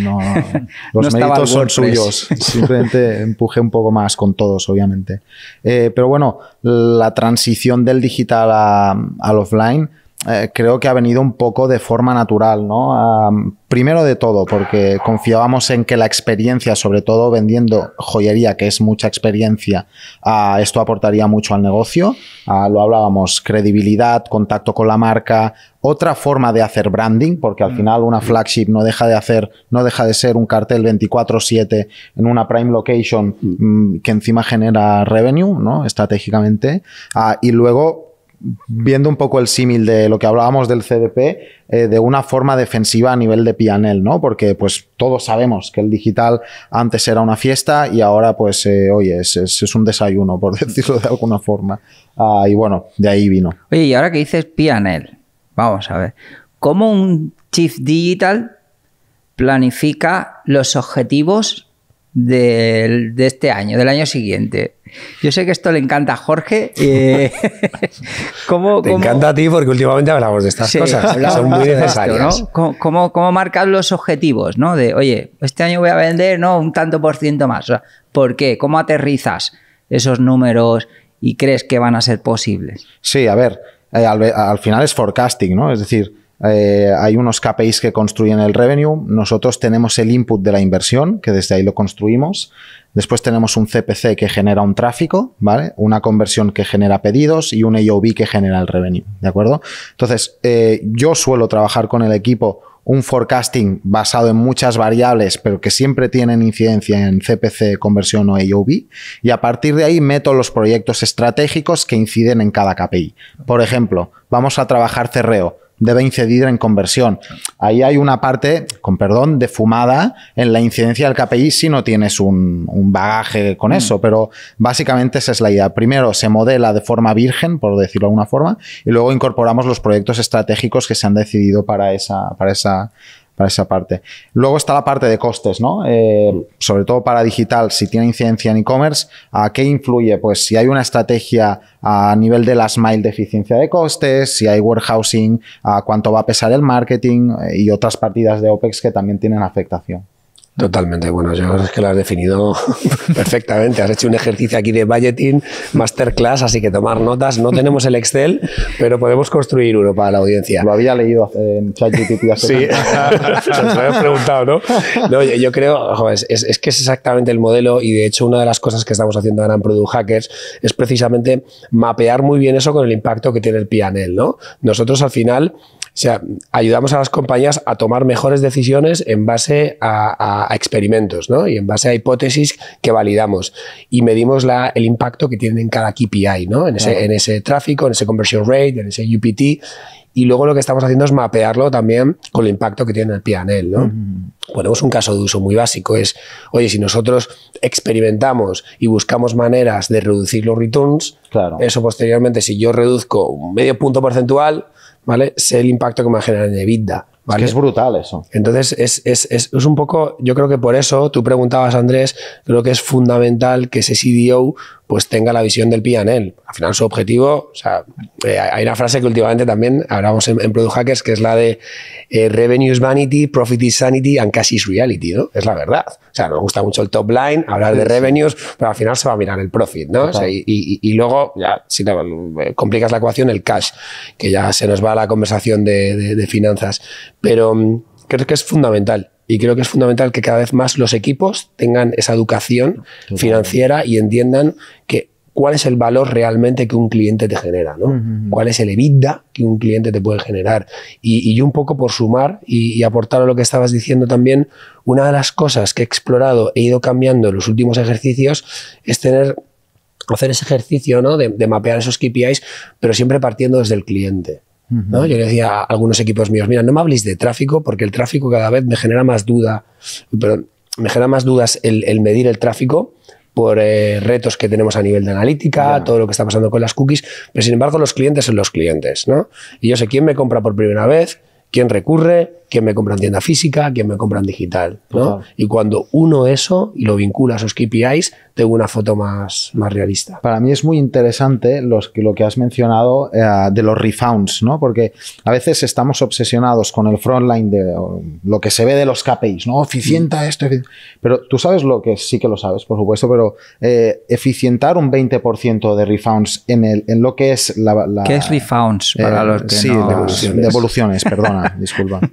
(laughs) los méritos son suyos. (laughs) Simplemente empuje un poco más con todos, obviamente. Eh, pero bueno, la transición del digital al offline eh, creo que ha venido un poco de forma natural, ¿no? Ah, primero de todo, porque confiábamos en que la experiencia, sobre todo vendiendo joyería, que es mucha experiencia, ah, esto aportaría mucho al negocio. Ah, lo hablábamos, credibilidad, contacto con la marca, otra forma de hacer branding, porque al mm. final una flagship no deja de hacer, no deja de ser un cartel 24/7 en una prime location mm. Mm, que encima genera revenue, ¿no? Estratégicamente. y luego viendo un poco el símil de lo que hablábamos del CDP, eh, de una forma defensiva a nivel de Pianel, ¿no? Porque pues todos sabemos que el digital antes era una fiesta y ahora pues, eh, oye, es, un desayuno, por (laughs) decirlo de alguna forma. Ah, y bueno, de ahí vino. Oye, y ahora que dices Pianel, vamos a ver, ¿cómo un Chief Digital planifica los objetivos de, este año, del año siguiente. Yo sé que esto le encanta a Jorge. Eh, (laughs) Te encanta a ti porque últimamente hablamos de estas cosas, son muy necesarias. ¿Cómo, cómo, marcar los objetivos? ¿no? De, oye, este año voy a vender ¿no? un tanto por ciento más. ¿Por qué? ¿Cómo aterrizas esos números y crees que van a ser posibles? Sí, a ver, eh, al, al, final es forecasting, ¿no? Es decir, eh, hay unos KPIs que construyen el revenue. Nosotros tenemos el input de la inversión, que desde ahí lo construimos. Después tenemos un CPC que genera un tráfico, ¿vale? Una conversión que genera pedidos y un AOV que genera el revenue, ¿de acuerdo? Entonces, eh, yo suelo trabajar con el equipo un forecasting basado en muchas variables, pero que siempre tienen incidencia en CPC, conversión o AOV, y a partir de ahí meto los proyectos estratégicos que inciden en cada KPI. Por ejemplo, vamos a trabajar cerreo debe incidir en conversión. Ahí hay una parte, con perdón, de fumada en la incidencia del KPI si no tienes un, bagaje con mm. eso, pero básicamente esa es la idea. Primero se modela de forma virgen, por decirlo de alguna forma, y luego incorporamos los proyectos estratégicos que se han decidido para esa, para esa para esa parte. Luego está la parte de costes, ¿no? Eh, sobre todo para digital, si tiene incidencia en e-commerce, ¿a qué influye? Pues si hay una estrategia a nivel de las smile de eficiencia de costes, si hay warehousing, a cuánto va a pesar el marketing eh, y otras partidas de OPEX que también tienen afectación. Totalmente, bueno, yo es que lo has definido (laughs) perfectamente. Has hecho un ejercicio aquí de budgeting, masterclass, así que tomar notas. No tenemos el Excel, pero podemos construir uno para la audiencia. Lo había leído en ChatGPT hace Sí, nos (laughs) lo habías preguntado, ¿no? yo, creo, joder, es, es, que es exactamente el modelo y de hecho una de las cosas que estamos haciendo ahora en Product Hackers es precisamente mapear muy bien eso con el impacto que tiene el PNL, ¿no? Nosotros al final o sea, ayudamos a las compañías a tomar mejores decisiones en base a, experimentos y en base a hipótesis que validamos. Y medimos la, el impacto que tienen cada KPI, ¿no? en, ese, ese tráfico, en ese conversion rate, en ese UPT. Y luego lo que estamos haciendo es mapearlo también con el impacto que tiene el PNL. ¿no? Ponemos un caso de uso muy básico, es, oye, si nosotros experimentamos y buscamos maneras de reducir los returns, eso posteriormente, si yo reduzco un medio punto porcentual, ¿vale? Sé el impacto que me va a generar en EBITDA. ¿vale? Es, que es brutal eso. Entonces, es, es, es, un poco, yo creo que por eso, tú preguntabas, Andrés, creo que es fundamental que ese CDO pues tenga la visión del P&L, Al final su objetivo, o sea, eh, hay una frase que últimamente también hablamos en, Product Hackers, que es la de eh, revenues Revenue is vanity, profit is sanity and cash is reality, ¿no? Es la verdad. O sea, nos gusta mucho el top line, hablar de revenues, pero al final se va a mirar el profit, ¿no? y, luego, ya, si no, complicas la ecuación, el cash, que ya se nos va a la conversación de finanzas. Pero mm, creo que es fundamental. Y creo que es fundamental que cada vez más los equipos tengan esa educación financiera y entiendan cuál es el valor realmente que un cliente te genera, Cuál es el EBITDA que un cliente te puede generar. Y, yo un poco por sumar y, aportar a lo que estabas diciendo también, una de las cosas que he explorado, e ido cambiando en los últimos ejercicios, es tener hacer ese ejercicio de mapear esos KPIs, pero siempre partiendo desde el cliente. Yo le decía a algunos equipos míos, mira, no me habléis de tráfico porque el tráfico cada vez me genera más duda, perdón, me genera más dudas el, medir el tráfico por eh, retos que tenemos a nivel de analítica, todo lo que está pasando con las cookies, pero sin embargo los clientes son los clientes, ¿no? Y yo sé quién me compra por primera vez, quién recurre, quién me compra en tienda física, quién me compra en digital. Y cuando uno eso y lo vincula a esos KPIs, tengo una foto más, más realista. Para mí es muy interesante lo que has mencionado eh, de los refunds ¿no? porque a veces estamos obsesionados con el frontline de lo que se ve de los KPIs, ¿no? eficienta mm. esto, pero tú sabes lo que sí que lo sabes, por supuesto, pero eh, eficientar un 20% de refunds en, el, lo que es la... ¿Qué es refunds? Eh, devoluciones. devoluciones, perdona, disculpa. (laughs)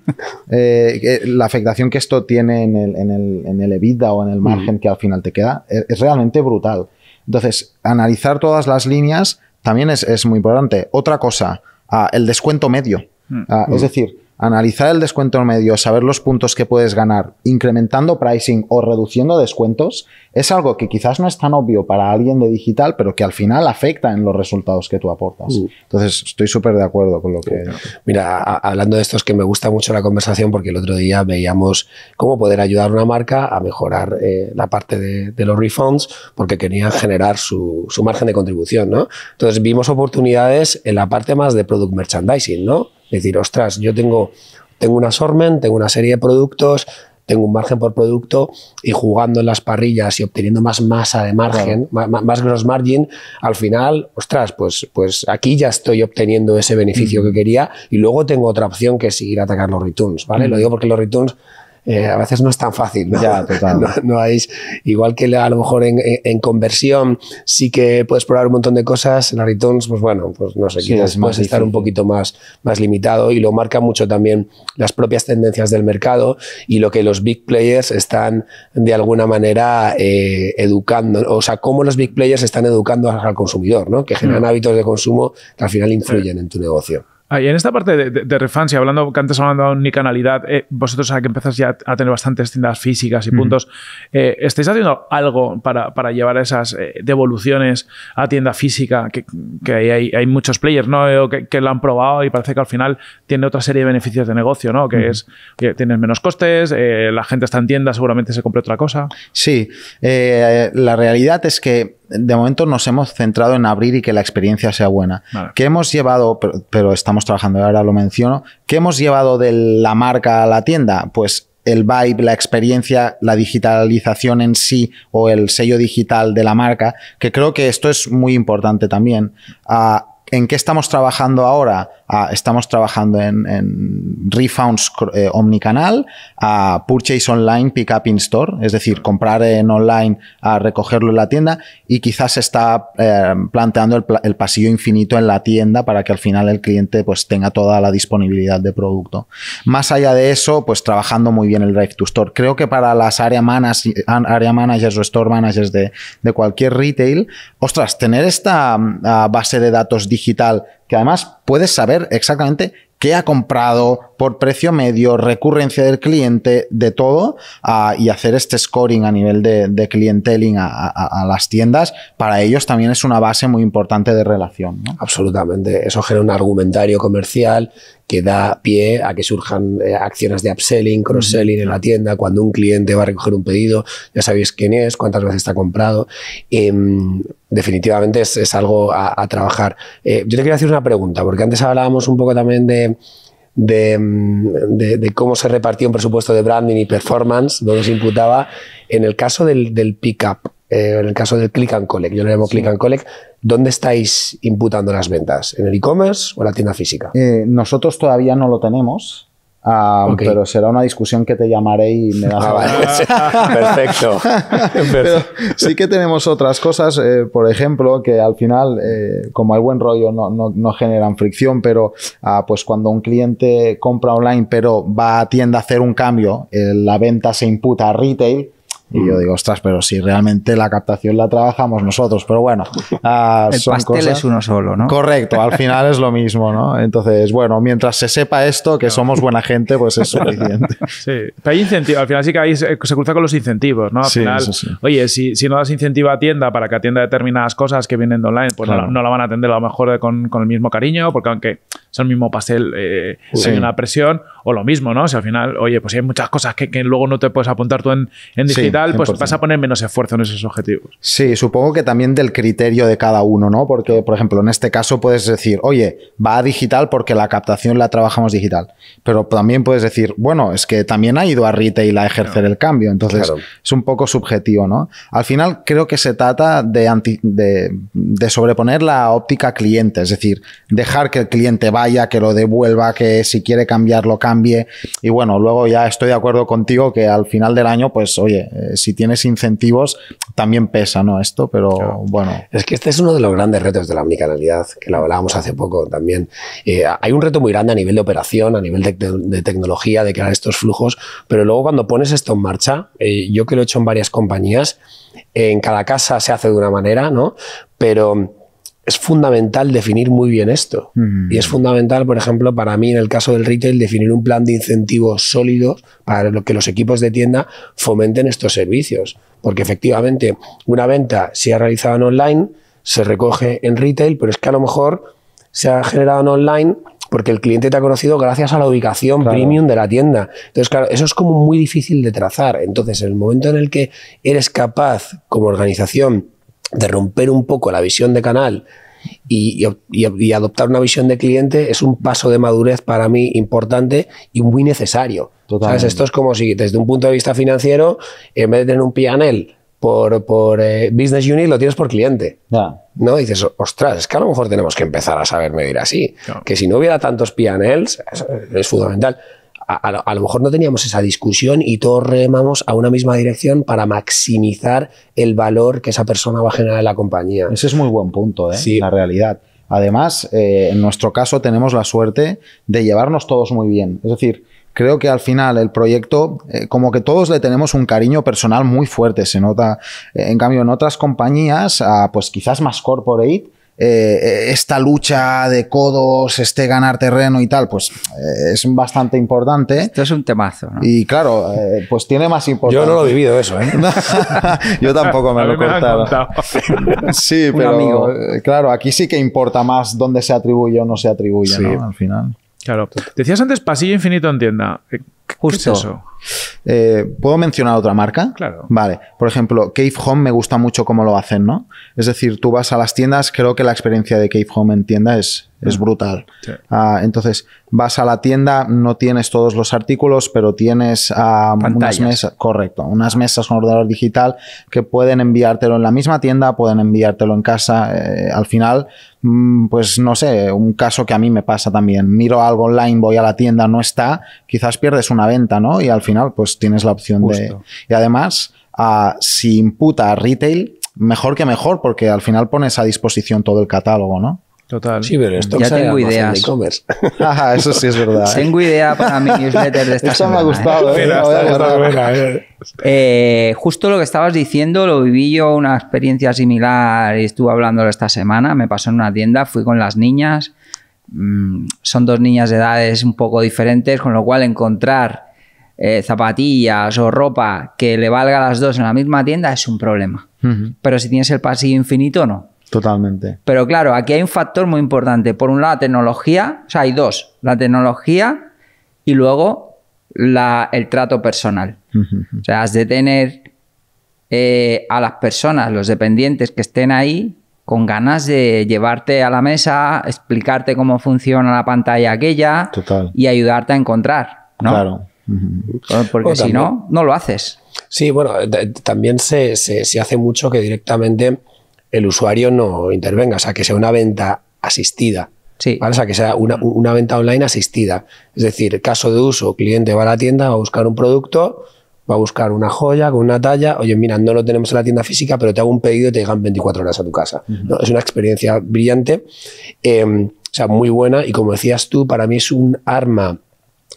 Eh, la afectación que esto tiene en el, en, EBITDA o en el margen que al final te queda eh, es, realmente brutal. Entonces, analizar todas las líneas también es, muy importante. Otra cosa, ah, el descuento medio. Mm. Ah, es mm. decir, analizar el descuento medio, saber los puntos que puedes ganar incrementando pricing o reduciendo descuentos, es algo que quizás no es tan obvio para alguien de digital, pero que al final afecta en los resultados que tú aportas. Mm. Entonces, estoy súper de acuerdo con lo que... Mira, hablando de esto es que me gusta mucho la conversación porque el otro día veíamos cómo poder ayudar a una marca a mejorar eh, la parte de, los refunds porque querían generar su, su margen de contribución, ¿no? Entonces, vimos oportunidades en la parte más de product merchandising, ¿no? decir, ostras, yo tengo, tengo un assortment, tengo una serie de productos, tengo un margen por producto y jugando en las parrillas y obteniendo más masa de margen, más, gross margin, al final, ostras, pues, pues aquí ya estoy obteniendo ese beneficio que quería y luego tengo otra opción que es ir a atacar los returns, ¿vale? Lo digo porque los returns eh, a veces no es tan fácil, (laughs) ¿no? No, hay, igual que a lo mejor en, conversión sí que puedes probar un montón de cosas, en aritons, pues bueno, pues no sé, quizás puedes estar un poquito más, más limitado y lo marca mucho también las propias tendencias del mercado y lo que los big players están de alguna manera eh, educando, o sea, cómo los big players están educando al consumidor, ¿no? Que generan hmm. hábitos de consumo que al final influyen en tu negocio. Ah, en esta parte de, de, hablando, que antes hablando de unicanalidad, eh, vosotros a que empezás ya a tener bastantes tiendas físicas y puntos, eh, ¿estáis haciendo algo para, para llevar esas eh, devoluciones a tienda física? Que, hay, muchos players ¿no? Que, lo han probado y parece que al final tiene otra serie de beneficios de negocio, ¿no? que es que tienes menos costes, la gente está en tienda, seguramente se compra otra cosa. Sí, la realidad es que de momento nos hemos centrado en abrir y que la experiencia sea buena. ¿Qué hemos llevado, pero, estamos trabajando, ahora lo menciono, ¿qué hemos llevado de la marca a la tienda? Pues el vibe, la experiencia, la digitalización en sí o el sello digital de la marca, que creo que esto es muy importante también. Ah, ¿En qué estamos trabajando ahora? estamos trabajando en, en refunds eh, omnicanal, a purchase online, pick up in store, es decir, comprar en online, a recogerlo en la tienda y quizás se está eh, planteando el, pasillo infinito en la tienda para que al final el cliente pues tenga toda la disponibilidad de producto. Más allá de eso, pues trabajando muy bien el drive to store. Creo que para las área, managers, área managers o store managers de, de cualquier retail, ostras, tener esta mm, base de datos digital que además puedes saber exactamente qué ha comprado, por precio medio, recurrencia del cliente, de todo, ah, y hacer este scoring a nivel de, clienteling a, las tiendas, para ellos también es una base muy importante de relación. Absolutamente, eso genera un argumentario comercial que da pie a que surjan eh, acciones de upselling, cross-selling en la tienda, cuando un cliente va a recoger un pedido, ya sabéis quién es, cuántas veces está comprado. Em, definitivamente es, algo a, trabajar. Eh, yo te quería hacer una pregunta, porque antes hablábamos un poco también de, de, em, cómo se repartía un presupuesto de branding y performance, donde se imputaba. En el caso del, del pick-up, eh, en el caso del click and collect, yo le llamo click and collect, ¿dónde estáis imputando las ventas? ¿En el e-commerce o en la tienda física? Eh, nosotros todavía no lo tenemos. Ah, pero será una discusión que te llamaré y me ah, das ah, (laughs) (laughs) Perfecto. sí que tenemos otras cosas, eh, por ejemplo, que al final, como hay buen rollo, no, generan fricción, pero ah, pues cuando un cliente compra online pero va a tienda a hacer un cambio, la venta se imputa a retail y yo digo, ostras, pero si realmente la captación la trabajamos nosotros, pero bueno. (laughs) Ah, el es uno solo, ¿no? Correcto, al final es lo mismo, ¿no? Entonces, bueno, mientras se sepa esto, que somos buena gente, pues es suficiente. (laughs) Sí, pero hay incentivos, al final sí que hay, eh, se cruza con los incentivos, ¿no? Al final, oye, si, no das incentivo a tienda para que atienda determinadas cosas que vienen de online, pues no, la van a atender a lo mejor con, el mismo cariño, porque aunque es el mismo pastel, eh, hay una presión, o lo mismo, ¿no? Si al final, oye, pues si hay muchas cosas que, luego no te puedes apuntar tú en, digital, pues vas a poner menos esfuerzo en esos objetivos. Sí, supongo que también del criterio de cada uno, ¿no? Porque, por ejemplo, en este caso puedes decir, oye, va a digital porque la captación la trabajamos digital. Pero también puedes decir, bueno, es que también ha ido a retail a ejercer el cambio. Entonces, es un poco subjetivo, ¿no? Al final, creo que se trata de, de, de sobreponer la óptica cliente, es decir, dejar que el cliente vaya, que lo devuelva, que si quiere cambiarlo, cambie y bueno, luego ya estoy de acuerdo contigo que al final del año, pues oye, eh, si tienes incentivos, también pesa, ¿no? Esto, pero bueno. Es que este es uno de los grandes retos de la omnicanalidad, que lo hablábamos hace poco también. Eh, hay un reto muy grande a nivel de operación, a nivel de, tecnología, de crear estos flujos, pero luego cuando pones esto en marcha, eh, yo que lo he hecho en varias compañías, en cada casa se hace de una manera, ¿no? Pero es fundamental definir muy bien esto. Mm. Y es fundamental, por ejemplo, para mí en el caso del retail, definir un plan de incentivos sólidos para que los equipos de tienda fomenten estos servicios. Porque efectivamente, una venta, se ha realizado en online, se recoge en retail, pero es que a lo mejor se ha generado en online porque el cliente te ha conocido gracias a la ubicación premium de la tienda. Entonces, claro, eso es como muy difícil de trazar. Entonces, en el momento en el que eres capaz como organización de romper un poco la visión de canal y, adoptar una visión de cliente es un paso de madurez para mí importante y muy necesario. ¿Sabes? Esto es como si desde un punto de vista financiero, en vez de tener un PNL por, por eh, Business Unit, lo tienes por cliente. ¿no? dices, ostras, es que a lo mejor tenemos que empezar a saber medir así. Que si no hubiera tantos PNLs, es fundamental a, lo mejor no teníamos esa discusión y todos remamos a una misma dirección para maximizar el valor que esa persona va a generar en la compañía. Ese es muy buen punto, ¿eh? la realidad. Además, eh, en nuestro caso tenemos la suerte de llevarnos todos muy bien. Es decir, creo que al final el proyecto, eh, como que todos le tenemos un cariño personal muy fuerte, se nota. en cambio, en otras compañías, pues quizás más corporate, eh, esta lucha de codos, este ganar terreno y tal, pues eh, es bastante importante. Esto es un temazo, Y claro, eh, pues tiene más importancia. Yo no lo he vivido eso, ¿eh? (laughs) Yo tampoco me lo he contado. sí, pero claro, aquí sí que importa más dónde se atribuye o no se atribuye, sí. Al final. Claro. Decías antes pasillo infinito en tienda. Justo. Eh, ¿Puedo mencionar otra marca? Claro. Vale. Por ejemplo, Cave Home me gusta mucho cómo lo hacen, ¿no? Es decir, tú vas a las tiendas, creo que la experiencia de Cave Home en tienda es, es ah, brutal. Ah, entonces, vas a la tienda, no tienes todos los artículos, pero tienes ah, unas mesas, correcto, unas mesas con ordenador digital que pueden enviártelo en la misma tienda, pueden enviártelo en casa. Eh, al final, mm, pues no sé, un caso que a mí me pasa también. Miro algo online, voy a la tienda, no está, quizás pierdes un venta, ¿no? Y al final, pues tienes la opción de. Y además, ah, si imputa a retail, mejor que mejor, porque al final pones a disposición todo el catálogo, ¿no? Total. Sí, pero esto ya tengo ideas. (laughs) eso sí es verdad. (laughs) ¿eh? tengo idea para mi newsletter de esta me ha ¿eh? gustado. ¿eh? justo lo que estabas diciendo, lo viví yo una experiencia similar y estuve hablando esta semana. Me pasó en una tienda, fui con las niñas Mm, son dos niñas de edades un poco diferentes, con lo cual encontrar eh, zapatillas o ropa que le valga a las dos en la misma tienda es un problema. Pero si tienes el pasillo infinito, no. Totalmente. Pero claro, aquí hay un factor muy importante. Por un lado, la tecnología, o sea, hay dos, la tecnología y luego la, el trato personal. O sea, has de tener eh, a las personas, los dependientes que estén ahí, con ganas de llevarte a la mesa, explicarte cómo funciona la pantalla aquella y ayudarte a encontrar, ¿no? Claro. Porque si no, no lo haces. Sí, bueno, eh, eh, también se, se, hace mucho que directamente el usuario no intervenga, o sea, que sea una venta asistida. Sí. O sea, que sea una, una, venta online asistida. Es decir, caso de uso, cliente va a la tienda a buscar un producto, va a buscar una joya con una talla, oye, mira, no lo tenemos en la tienda física, pero te hago un pedido y te llegan 24 horas a tu casa. Es una experiencia brillante, eh, o sea, muy buena y como decías tú, para mí es un arma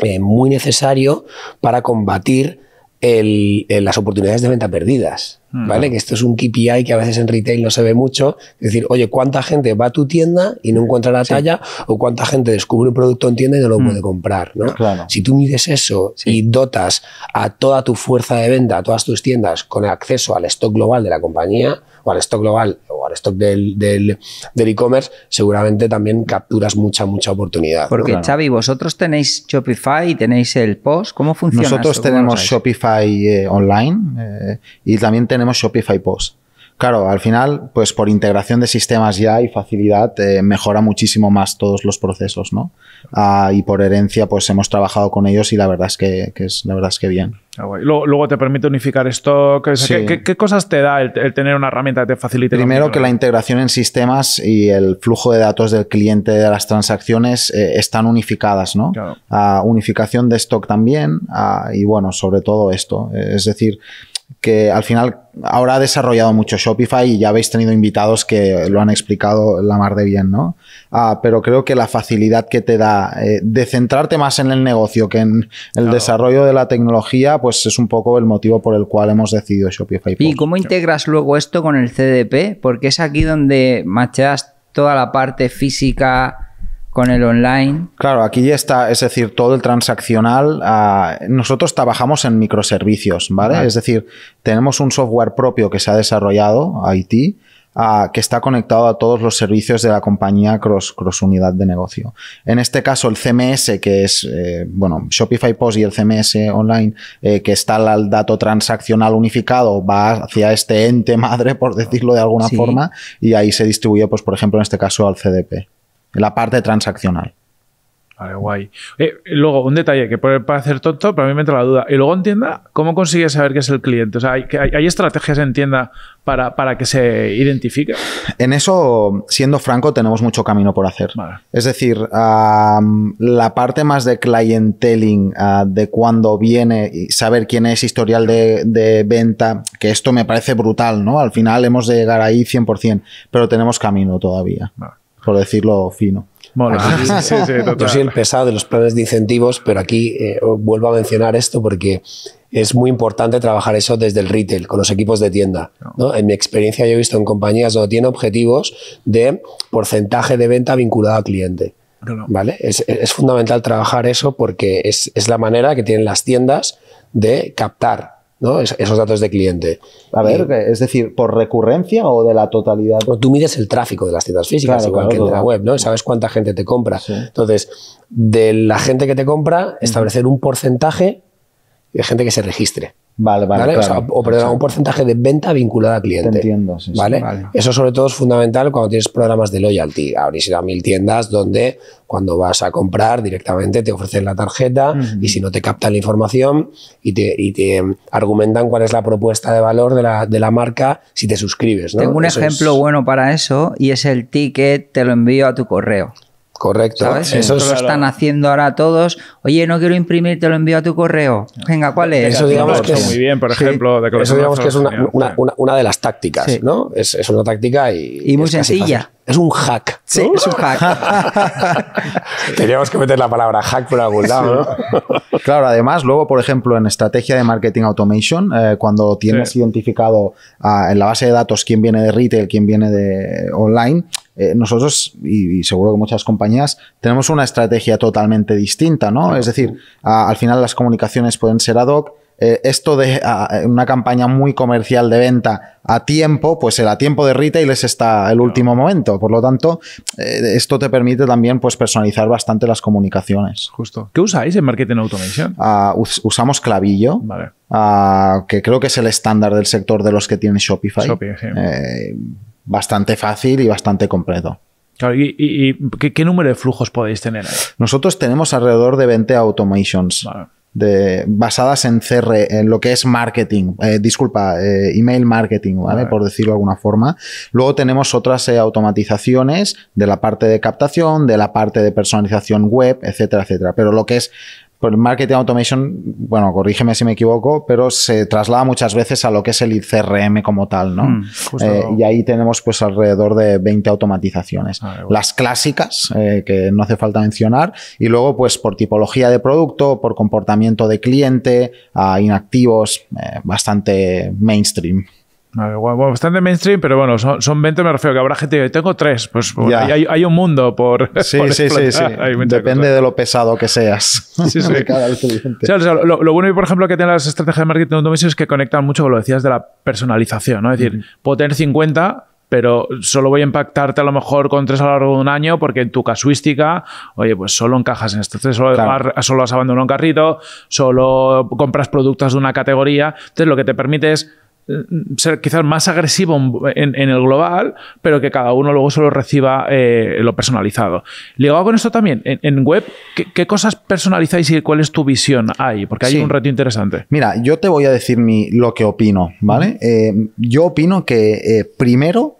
eh, muy necesario para combatir el, eh, las oportunidades de venta perdidas, mm. ¿vale? Que esto es un KPI que a veces en retail no se ve mucho. Es decir, oye, ¿cuánta gente va a tu tienda y no encuentra la talla? ¿O cuánta gente descubre un producto en tienda y no lo mm. puede comprar? ¿no? Si tú mides eso y dotas a toda tu fuerza de venta, a todas tus tiendas, con acceso al stock global de la compañía, o al stock global o al stock del e-commerce, seguramente también capturas mucha, mucha oportunidad. Porque Xavi, vosotros tenéis Shopify y tenéis el POS. ¿cómo funciona? Nosotros tenemos Shopify eh, online eh, y también tenemos Shopify POS. Claro, al final, pues por integración de sistemas ya y facilidad, eh, mejora muchísimo más todos los procesos, ¿no? Ah, y por herencia, pues hemos trabajado con ellos y la verdad es que es, la verdad es que bien. Ah, luego, te permite unificar stock. ¿qué, cosas te da el, tener una herramienta que te facilite? Primero que la integración en sistemas y el flujo de datos del cliente de las transacciones eh, están unificadas, ¿no? unificación de stock también y bueno, sobre todo esto. Es decir, que al final ahora ha desarrollado mucho Shopify y ya habéis tenido invitados que lo han explicado la mar de bien, ¿no? Ah, pero creo que la facilidad que te da eh, de centrarte más en el negocio que en el desarrollo de la tecnología, pues es un poco el motivo por el cual hemos decidido Shopify. ¿Y cómo integras luego esto con el CDP? Porque es aquí donde macheas toda la parte física, con el online. Claro, aquí ya está, es decir, todo el transaccional. Ah, nosotros trabajamos en microservicios, ¿vale? ¿vale? Es decir, tenemos un software propio que se ha desarrollado, IT, que está conectado a todos los servicios de la compañía cross, unidad de negocio. En este caso, el CMS, que es, eh, bueno, Shopify Post y el CMS online, eh, que está al dato transaccional unificado, va hacia este ente madre, por decirlo de alguna forma, y ahí se distribuye, pues, por ejemplo, en este caso, al CDP, la parte transaccional. Vale, guay. Eh, luego, un detalle que puede parecer tonto, pero a mí me entra la duda. Y luego en tienda, ¿cómo consigues saber que es el cliente? O sea, ¿hay, estrategias en tienda para, para, que se identifique? En eso, siendo franco, tenemos mucho camino por hacer. Es decir, la parte más de clienteling, ah, de cuando viene y saber quién es historial de, venta, que esto me parece brutal, ¿no? Al final hemos de llegar ahí 100%, pero tenemos camino todavía, por decirlo fino. Bueno, sí, sí, (laughs) Yo soy el pesado de los planes de incentivos, pero aquí eh, vuelvo a mencionar esto porque es muy importante trabajar eso desde el retail, con los equipos de tienda. En mi experiencia yo he visto en compañías donde tienen objetivos de porcentaje de venta vinculado al cliente. ¿vale? Es, fundamental trabajar eso porque es la manera que tienen las tiendas de captar esos datos de cliente. A ver, es decir, ¿por recurrencia o de la totalidad? Tú mides el tráfico de las tiendas físicas, y igual de la web, ¿no? Sabes cuánta gente te compra. Entonces, de la gente que te compra, establecer un porcentaje de gente que se registre. Vale, vale. o, un porcentaje de venta vinculada a cliente. entiendo, ¿vale? Eso sobre todo es fundamental cuando tienes programas de loyalty. abrirse a mil tiendas donde cuando vas a comprar directamente te ofrecen la tarjeta y si no te captan la información y te, argumentan cuál es la propuesta de valor de la, marca si te suscribes. Tengo un ejemplo bueno para eso y es el ticket, te lo envío a tu correo. Correcto. Eso es, lo están haciendo ahora todos. Oye, no quiero imprimir, te lo envío a tu correo. Venga, ¿cuál es? Eso digamos que es, muy bien, por ejemplo. que es una, de las tácticas, ¿no? Es, una táctica y... muy sencilla es un hack. Sí, es un hack. (laughs) Teníamos que meter la palabra hack por algún lado. ¿no? claro, además, luego, por ejemplo, en estrategia de marketing automation, eh, cuando tienes identificado ah, en la base de datos quién viene de retail, quién viene de online, eh, nosotros, y, seguro que muchas compañías, tenemos una estrategia totalmente distinta, ¿no? Es decir, ah, al final las comunicaciones pueden ser ad hoc, eh, esto de ah, una campaña muy comercial de venta a tiempo, pues el a tiempo de retail es está el último momento. Por lo tanto, eh, esto te permite también pues, personalizar bastante las comunicaciones. Justo. ¿Qué usáis en Marketing Automation? Ah, usamos Clavillo. Ah, que creo que es el estándar del sector de los que tienen Shopify. Eh, bastante fácil y bastante completo. y, qué número de flujos podéis tener? Nosotros tenemos alrededor de 20 automations. Vale basadas en CR, en lo que es marketing, eh, disculpa, eh, email marketing, ¿vale? Por decirlo de alguna forma. Luego tenemos otras eh, automatizaciones de la parte de captación, de la parte de personalización web, etcétera, etcétera. Pero lo que es el marketing automation, bueno, corrígeme si me equivoco, pero se traslada muchas veces a lo que es el CRM como tal, ¿no? Mm, eh, y ahí tenemos pues alrededor de 20 automatizaciones. Ah, Las clásicas, eh, que no hace falta mencionar, y luego pues por tipología de producto, por comportamiento de cliente, inactivos, eh, bastante mainstream. Bastante mainstream, pero bueno, son, 20, me refiero que habrá gente que tengo tres. Pues, hay, un mundo por. (laughs) Sí, sí, sí, sí, Depende de lo pesado que seas. Sí, sí. (laughs) lo, bueno, por ejemplo, que tienen las estrategias de marketing domicilio es que conectan mucho con lo decías de la personalización. ¿no? Es decir, puedo tener 50, pero solo voy a impactarte a lo mejor con tres a lo largo de un año porque en tu casuística, oye, pues solo encajas en esto, solo, solo has abandonado un carrito, solo compras productos de una categoría. Entonces, lo que te permite es eh, ser quizás más agresivo en, el global, pero que cada uno luego solo reciba eh, lo personalizado. Ligado con esto también, en, web, ¿qué, cosas personalizáis y cuál es tu visión ahí? Porque hay un reto interesante. Mira, yo te voy a decir lo que opino, ¿vale? Eh, yo opino que primero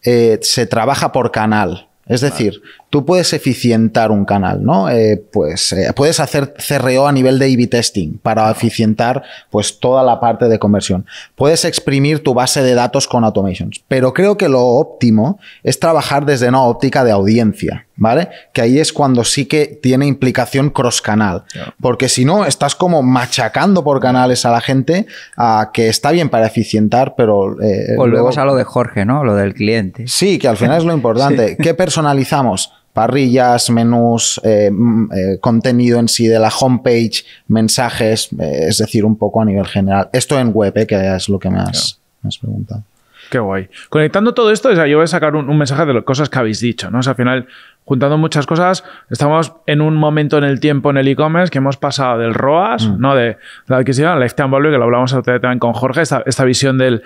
se trabaja por canal. Es decir, tú puedes eficientar un canal, ¿no? Eh, pues eh, puedes hacer CRO a nivel de A-B testing para eficientar pues toda la parte de conversión. Puedes exprimir tu base de datos con automations, pero creo que lo óptimo es trabajar desde una óptica de audiencia, ¿vale? Que ahí es cuando sí que tiene implicación cross-canal, porque si no, estás como machacando por canales a la gente a que está bien para eficientar, pero... Eh, Volvemos a lo de Jorge, ¿no? Lo del cliente. Sí, que al final es lo (laughs) importante. ¿Qué personalizamos? parrillas, menús, eh, mm, eh, contenido en sí de la homepage, mensajes, eh, es decir, un poco a nivel general. Esto en web, que es lo que me has, preguntado. Qué guay. Conectando todo esto, yo voy a sacar un, un, mensaje de las cosas que habéis dicho, ¿no? O sea, al final, juntando muchas cosas, estamos en un momento en el tiempo en el e-commerce que hemos pasado del ROAS, mm. ¿no? de la adquisición al lifetime value, que lo hablamos también con Jorge, esta, visión del,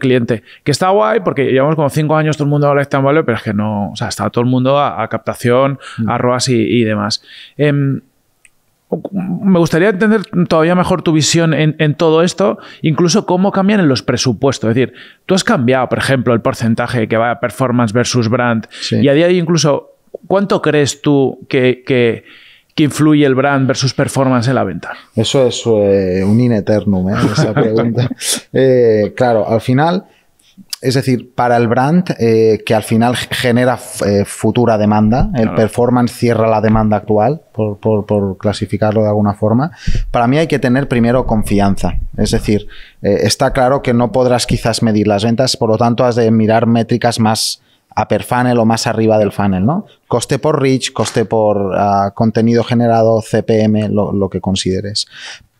cliente, que está guay porque llevamos como cinco años todo el mundo a lifetime value, pero es que no, o sea, está todo el mundo a, captación, mm. a ROAS y, demás. Em, me gustaría entender todavía mejor tu visión en, todo esto, incluso cómo cambian en los presupuestos. Es decir, tú has cambiado, por ejemplo, el porcentaje que va a performance versus brand, y a día de hoy incluso ¿Cuánto crees tú que, influye el brand versus performance en la venta? Eso es eh, un in ¿eh? esa (laughs) pregunta. Eh, claro, al final, es decir, para el brand, que al final genera futura demanda, el performance cierra la demanda actual, por, clasificarlo de alguna forma, para mí hay que tener primero confianza. Es decir, está claro que no podrás quizás medir las ventas, por lo tanto has de mirar métricas más a funnel o más arriba del funnel, ¿no? Coste por reach, coste por ah, contenido generado, CPM, lo, que consideres.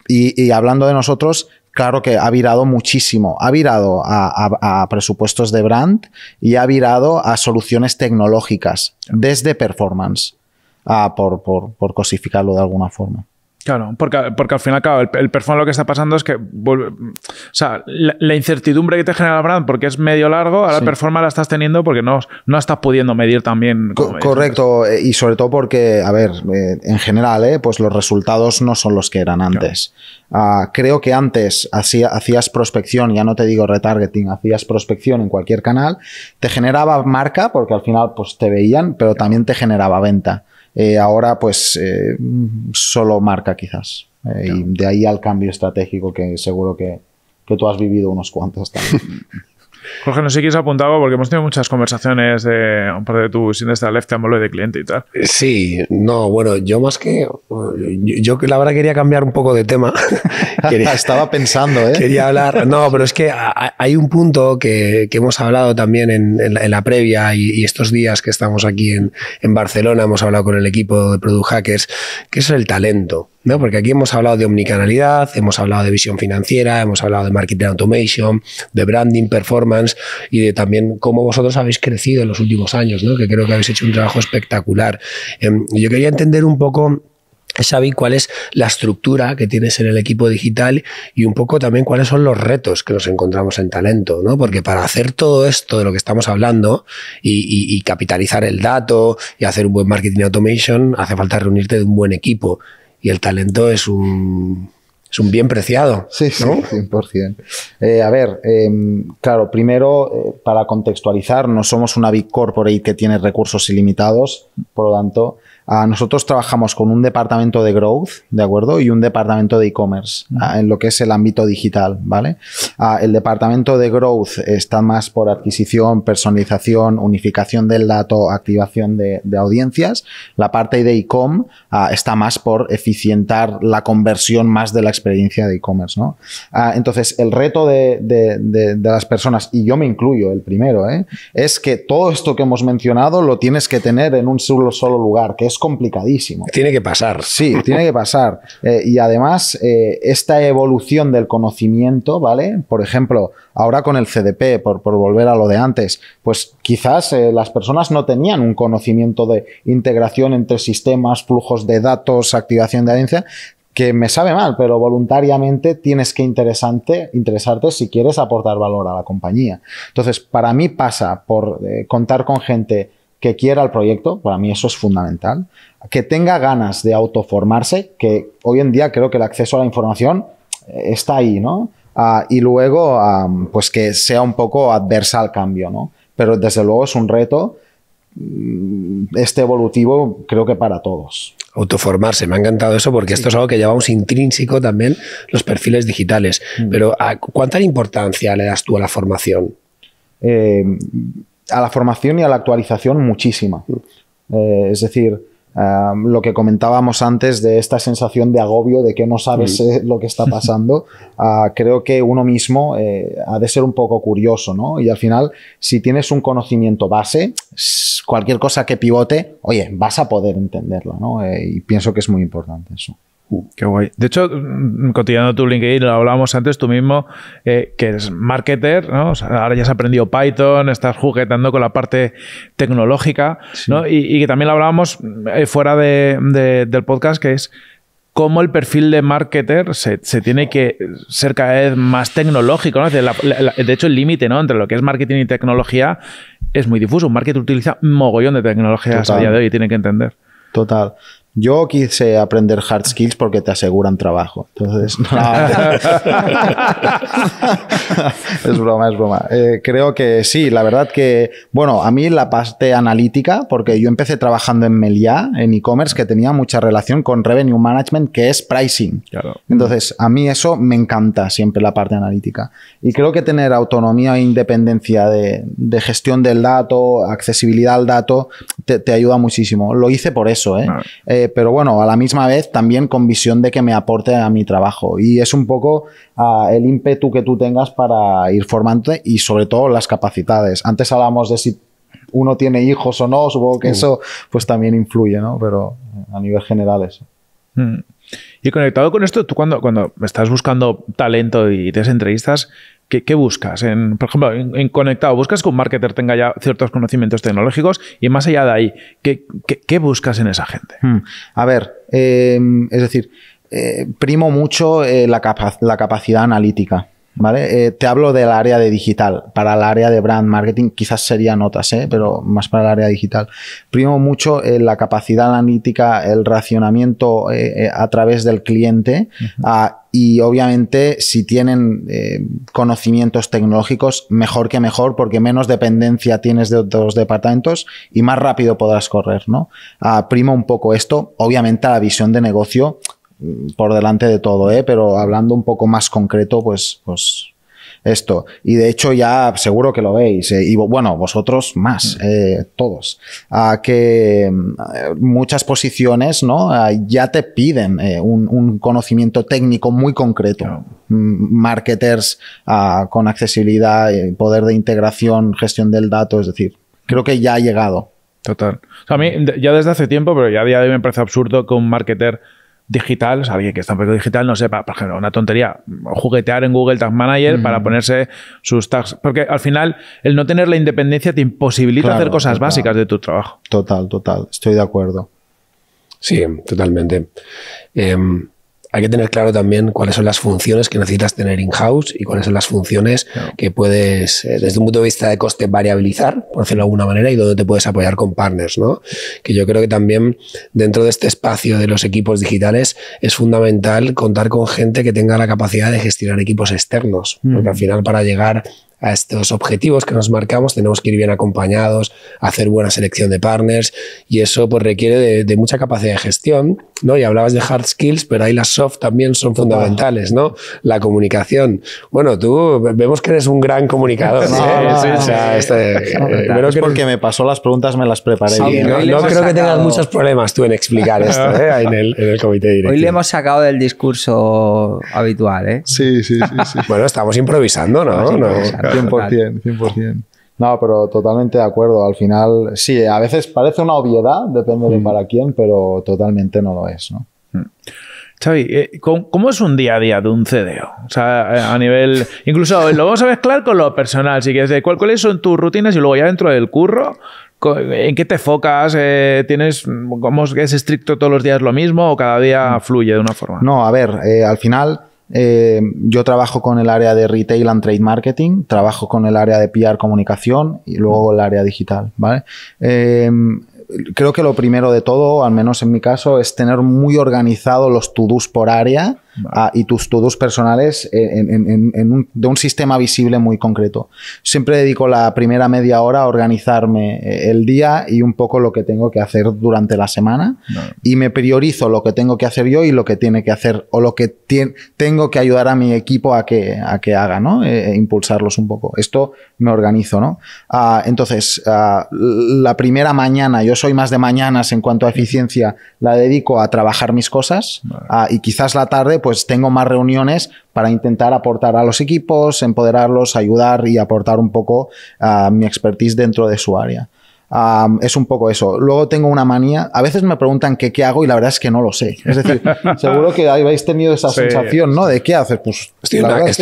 Y, hablando de nosotros, claro que ha virado muchísimo. Ha virado a, presupuestos de brand y ha virado a soluciones tecnológicas desde performance, ah, por, por, por cosificarlo de alguna forma. Claro, porque, porque al final, claro, el, el performance lo que está pasando es que o sea, la, incertidumbre que te genera el brand porque es medio largo, ahora performance la estás teniendo porque no, no estás pudiendo medir también. correcto, eh, y sobre todo porque, a ver, eh, en general, eh, pues los resultados no son los que eran antes. Ah, creo que antes hacías prospección, ya no te digo retargeting, hacías prospección en cualquier canal, te generaba marca porque al final pues te veían, pero también te generaba venta. Eh, ahora pues eh, solo marca quizás. Eh, y de ahí al cambio estratégico que seguro que, que tú has vivido unos cuantos también. (laughs) Jorge, no sé quién se apuntado porque hemos tenido muchas conversaciones de un par de tus sin esta left de cliente y tal. Eh, sí, no, bueno, yo más que. Yo la verdad quería cambiar un poco de tema. (laughs) Estaba pensando, ¿eh? Quería hablar. No, pero es que hay un punto que, hemos hablado también en, la, previa y, estos días que estamos aquí en, en Barcelona, hemos hablado con el equipo de Product Hackers, que es el talento. ¿no? Porque aquí hemos hablado de omnicanalidad, hemos hablado de visión financiera, hemos hablado de marketing automation, de branding, performance y de también cómo vosotros habéis crecido en los últimos años, ¿no? Que creo que habéis hecho un trabajo espectacular. Em, yo quería entender un poco Xavi, cuál es la estructura que tienes en el equipo digital y un poco también cuáles son los retos que nos encontramos en talento, ¿no? Porque para hacer todo esto de lo que estamos hablando y capitalizar el dato y hacer un buen marketing automation, hace falta reunirte de un buen equipo y el talento es un, es un bien preciado. Sí, sí, 100%. Eh, a ver, em, claro, primero, eh, para contextualizar, no somos una Big Corporate que tiene recursos ilimitados, por lo tanto, Ah, nosotros trabajamos con un departamento de growth, ¿de acuerdo? Y un departamento de e-commerce ah, en lo que es el ámbito digital, ¿vale? Ah, el departamento de growth está más por adquisición, personalización, unificación del dato, activación de, audiencias. La parte de e-com está más por eficientar la conversión más de la experiencia de e-commerce, ¿no? entonces, el reto de, las personas, y yo me incluyo el primero, ¿eh? es que todo esto que hemos mencionado lo tienes que tener en un solo, solo lugar, que es complicadísimo. Tiene que pasar. Sí, tiene que pasar. (laughs) Eh, y además, eh, esta evolución del conocimiento, ¿vale? Por ejemplo, ahora con el CDP, por, volver a lo de antes, pues quizás eh, las personas no tenían un conocimiento de integración entre sistemas, flujos de datos, activación de agencia, que me sabe mal, pero voluntariamente tienes que interesante, interesarte si quieres aportar valor a la compañía. Entonces, para mí pasa por contar con gente que quiera el proyecto, para mí eso es fundamental, que tenga ganas de autoformarse, que hoy en día creo que el acceso a la información eh, está ahí, ¿no? Ah, y luego, pues que sea un poco adversa al cambio, ¿no? Pero desde luego es un reto, mm, este evolutivo creo que para todos. Autoformarse, me ha encantado eso porque esto es algo que llevamos intrínseco también los perfiles digitales. Mm. Pero ah, ¿cuánta importancia le das tú a la formación? Eh, a la formación y a la actualización muchísima. Mm. Eh, es decir, eh, lo que comentábamos antes de esta sensación de agobio, de que no sabes mm. (laughs) eh, lo que está pasando, ah, creo que uno mismo ha de ser un poco curioso, ¿no? Y al final, si tienes un conocimiento base, cualquier cosa que pivote, oye, vas a poder entenderla, ¿no? y pienso que es muy importante eso. Uh, qué guay. De hecho, mm, continuando tu LinkedIn, lo hablábamos antes tú mismo, eh, que eres marketer, ¿no? ahora ya has aprendido Python, estás juguetando con la parte tecnológica, ¿no? Y, que también lo hablábamos eh, fuera de, del podcast, que es cómo el perfil de marketer se, tiene que ser cada vez más tecnológico. De, hecho, el límite ¿no? entre lo que es marketing y tecnología es muy difuso. Un marketer utiliza mogollón de tecnologías a día de hoy y tiene que entender. Total. Yo quise aprender hard skills porque te aseguran trabajo. Entonces, (laughs) no. (laughs) es broma, es broma. Eh, creo que sí, la verdad que, bueno, a mí la parte analítica, porque yo empecé trabajando en Meliá, en e-commerce, que tenía mucha relación con revenue management, que es pricing. Claro. Entonces, a mí eso me encanta siempre la parte analítica. Y creo que tener autonomía e independencia de, gestión del dato, accesibilidad al dato, te, ayuda muchísimo. Lo hice por eso, eh, eh pero bueno, a la misma vez también con visión de que me aporte a mi trabajo. Y es un poco ah, el ímpetu que tú tengas para ir formándote y sobre todo las capacidades. Antes hablábamos de si uno tiene hijos o no, supongo que uh. eso pues también influye, ¿no? Pero eh, a nivel general eso. Mm. Y conectado con esto, tú cuando, estás buscando talento y tienes entrevistas, ¿qué, buscas? por ejemplo, en, conectado, ¿buscas que un marketer tenga ya ciertos conocimientos tecnológicos? Y más allá de ahí, ¿qué, buscas en esa gente? Hmm. A ver, eh, es decir, eh, primo mucho eh, la, la capacidad analítica. ¿vale? Eh, te hablo del área de digital. Para el área de brand marketing quizás sería otras, ¿eh? pero más para el área digital. Primo mucho eh, la capacidad analítica, el racionamiento a través del cliente ah, y obviamente si tienen conocimientos tecnológicos, mejor que mejor porque menos dependencia tienes de otros departamentos y más rápido podrás correr, ah, primo un poco esto, obviamente a la visión de negocio por delante de todo, ¿eh? pero hablando un poco más concreto, pues, pues esto. Y de hecho ya seguro que lo veis, ¿eh? y bueno, vosotros más, mm. eh, todos, a que eh, muchas posiciones ¿no? ya te piden un, conocimiento técnico muy concreto. Mm, marketers ah, con accesibilidad, poder de integración, gestión del dato, es decir, creo que ya ha llegado. Total. a mí ya desde hace tiempo, pero ya a día de hoy me parece absurdo que un marketer digital, alguien que está un poco digital no sepa, por ejemplo, una tontería, juguetear en Google Tag Manager para ponerse sus tags, porque al final el no tener la independencia te imposibilita hacer cosas básicas de tu trabajo. Total, total, estoy de acuerdo. Sí, totalmente. Em, hay que tener claro también cuáles son las funciones que necesitas tener in-house y cuáles son las funciones que puedes, eh, desde un punto de vista de coste, variabilizar, por decirlo de alguna manera, y dónde te puedes apoyar con partners, ¿no? Que yo creo que también dentro de este espacio de los equipos digitales es fundamental contar con gente que tenga la capacidad de gestionar equipos externos, porque al final para llegar a estos objetivos que nos marcamos, tenemos que ir bien acompañados, hacer buena selección de partners y eso pues requiere de, mucha capacidad de gestión, ¿no? Y hablabas de hard skills, pero ahí las soft también son fundamentales, ¿no? La comunicación. Bueno, tú vemos que eres un gran comunicador. ¿eh? Este, es porque me pasó las preguntas, me las preparé. no creo que tengas muchos problemas tú en explicar esto (laughs) ¿eh? en, el, en, el, comité directivo. Hoy le hemos sacado del discurso habitual, ¿eh? Sí, sí, sí. (laughs) bueno, estamos improvisando, ¿no? Estamos 100%, 100%. No, pero totalmente de acuerdo. Al final, sí, a veces parece una obviedad, depende de mm. para quién, pero totalmente no lo es, mm. Xavi, eh, ¿cómo, es un día a día de un CDO? O sea, eh, a nivel. Incluso lo vamos a mezclar con lo personal, si quieres. ¿Cuáles son tus rutinas y luego ya dentro del curro? ¿En qué te focas? Eh, ¿Tienes, cómo es estricto todos los días lo mismo o cada día mm. fluye de una forma? No, a ver, al final eh, yo trabajo con el área de retail and trade marketing, trabajo con el área de PR comunicación y luego el área digital, eh, creo que lo primero de todo, al menos en mi caso, es tener muy organizados los to-dos por área Ah, y tus todos personales de un sistema visible muy concreto. Siempre dedico la primera media hora a organizarme eh, el día y un poco lo que tengo que hacer durante la semana y me priorizo lo que tengo que hacer yo y lo que tiene que hacer o lo que tengo que ayudar a mi equipo a que, a que haga, ¿no? Eh, eh, impulsarlos un poco. Esto me organizo, ¿no? Ah, entonces, ah, la primera mañana, yo soy más de mañanas en cuanto a eficiencia, la dedico a trabajar mis cosas y quizás la tarde pues tengo más reuniones para intentar aportar a los equipos, empoderarlos, ayudar y aportar un poco a mi expertise dentro de su área. es un poco eso. Luego tengo una manía. A veces me preguntan que, qué hago y la verdad es que no lo sé. Es decir, (laughs) seguro que habéis tenido esa sensación, ¿no? De qué haces. Pues, estoy,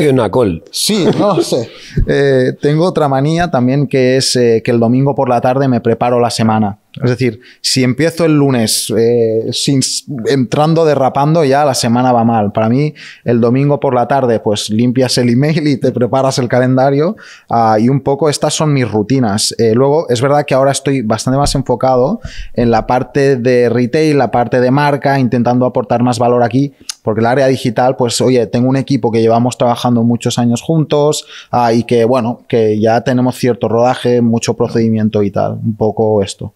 en una call. Sí, no lo sé. Eh, tengo otra manía también que es eh, que el domingo por la tarde me preparo la semana. Es decir, si empiezo el lunes eh, sin, entrando, derrapando, ya la semana va mal. Para mí, el domingo por la tarde, pues limpias el email y te preparas el calendario. Ah, y un poco estas son mis rutinas. Eh, luego, es verdad que ahora estoy bastante más enfocado en la parte de retail, la parte de marca, intentando aportar más valor aquí, porque el área digital, pues oye, tengo un equipo que llevamos trabajando muchos años juntos ah, y que, bueno, que ya tenemos cierto rodaje, mucho procedimiento y tal. Un poco esto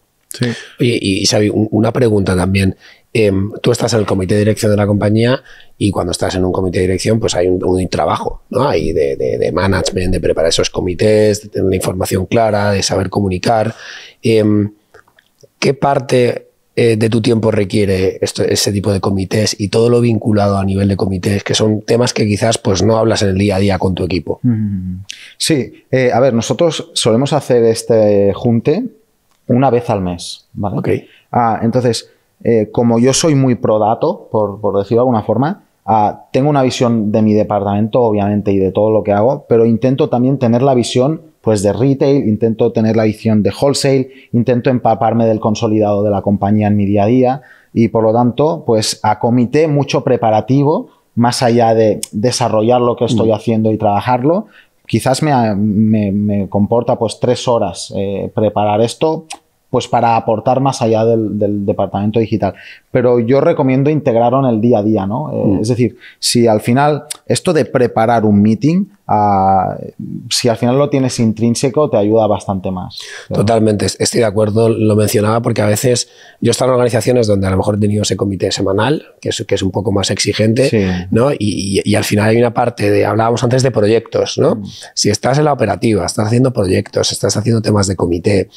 y Xavi, una pregunta también. Em, tú estás en el comité de dirección de la compañía y cuando estás en un comité de dirección, pues hay un, trabajo, ¿no? Hay de, management, de preparar esos comités, de tener la información clara, de saber comunicar. Em, ¿Qué parte eh, de tu tiempo requiere ese tipo de comités y todo lo vinculado a nivel de comités, que son temas que quizás pues, no hablas en el día a día con tu equipo. Mm. Sí, eh, a ver, nosotros solemos hacer este junte una vez al mes, ¿vale? Ah, entonces, eh, como yo soy muy pro por, por decirlo de alguna forma, ah, tengo una visión de mi departamento, obviamente, y de todo lo que hago, pero intento también tener la visión pues de retail, intento tener la visión de wholesale, intento empaparme del consolidado de la compañía en mi día a día y por lo tanto, pues acomité mucho preparativo más allá de desarrollar lo que estoy mm. haciendo y trabajarlo, quizás me, comporta pues tres horas eh, preparar esto, pues para aportar más allá del, del, departamento digital pero yo recomiendo integrarlo en el día a día, ¿no? Eh, mm. Es decir, si al final esto de preparar un meeting, ah, si al final lo tienes intrínseco, te ayuda bastante más. Totalmente, estoy de acuerdo, lo mencionaba porque a veces yo he estado en organizaciones donde a lo mejor he tenido ese comité semanal, que es, un poco más exigente, ¿no? Y, al final hay una parte de, hablábamos antes de proyectos, ¿no? Mm. Si estás en la operativa, estás haciendo proyectos, estás haciendo temas de comité,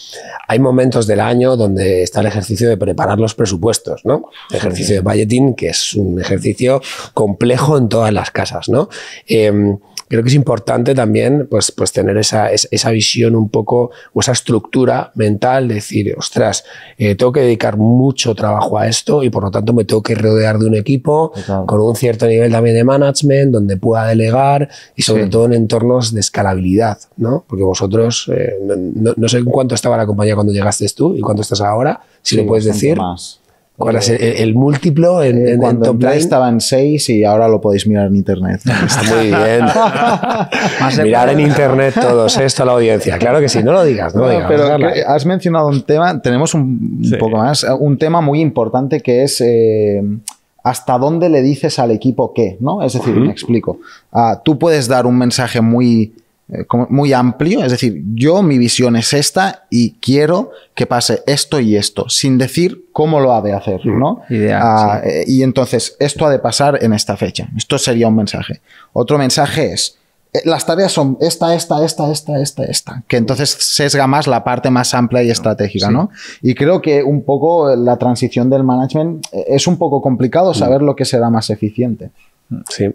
hay momentos del año donde está el ejercicio de preparar los presupuestos, ¿no? ejercicio de budgeting, que es un ejercicio complejo en todas las casas, ¿no? Em, creo que es importante también pues, pues tener esa, esa visión un poco, o esa estructura mental, decir, ostras, eh, tengo que dedicar mucho trabajo a esto y por lo tanto me tengo que rodear de un equipo con un cierto nivel también de management, donde pueda delegar y sobre todo en entornos de escalabilidad, ¿no? Porque vosotros, eh, no, sé en cuánto estaba la compañía cuando llegaste tú y cuánto estás ahora, si le lo puedes decir el, múltiplo en, en en 6 seis y ahora lo podéis mirar en internet. (laughs) Está muy bien. (laughs) mirar en internet todos ¿eh? esto a la audiencia. Claro que sí, no lo digas. No, has mencionado un tema, tenemos un, poco más, un tema muy importante que es... Eh, hasta dónde le dices al equipo qué, ¿no? Es decir, me explico. Ah, tú puedes dar un mensaje muy eh, muy amplio, es decir, yo mi visión es esta y quiero que pase esto y esto, sin decir cómo lo ha de hacer, ¿no? Mm, ah, eh, y entonces, esto ha de pasar en esta fecha. Esto sería un mensaje. Otro mensaje es, eh, las tareas son esta, esta, esta, esta, esta, esta, que entonces sesga más la parte más amplia y estratégica, ¿no? Y creo que un poco la transición del management es un poco complicado mm. saber lo que será más eficiente. Sí,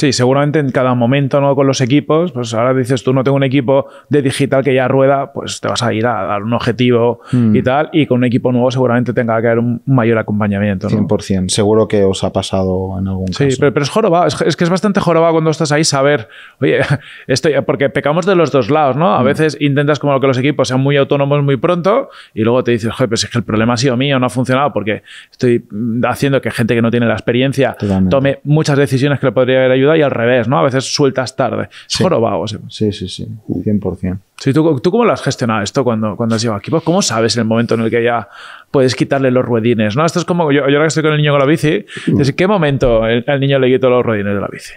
Sí, seguramente en cada momento, ¿no? Con los equipos, pues ahora dices tú no tengo un equipo de digital que ya rueda, pues te vas a ir a dar un objetivo mm. y tal, y con un equipo nuevo seguramente tenga que haber un mayor acompañamiento. 100%, seguro que os ha pasado en algún sí, caso. Sí, pero, es jorobado, es, que es bastante jorobado cuando estás ahí saber, oye, (laughs) estoy, porque pecamos de los dos lados, ¿no? A mm. veces intentas como que los equipos sean muy autónomos muy pronto y luego te dices, joder, pues es que el problema ha sido mío, no ha funcionado porque estoy haciendo que gente que no tiene la experiencia tome muchas decisiones que le podría haber ayudado y al revés, ¿no? A veces sueltas tarde. Es sí. jorobado. Sí, sí, sí, 100%. Sí, ¿tú, ¿tú, cómo lo has gestionado esto cuando, cuando has llevado aquí? ¿Cómo sabes el momento en el que ya puedes quitarle los ruedines? ¿no? Esto es como yo, ahora que estoy con el niño con la bici, desde qué momento el, niño le quito los ruedines de la bici?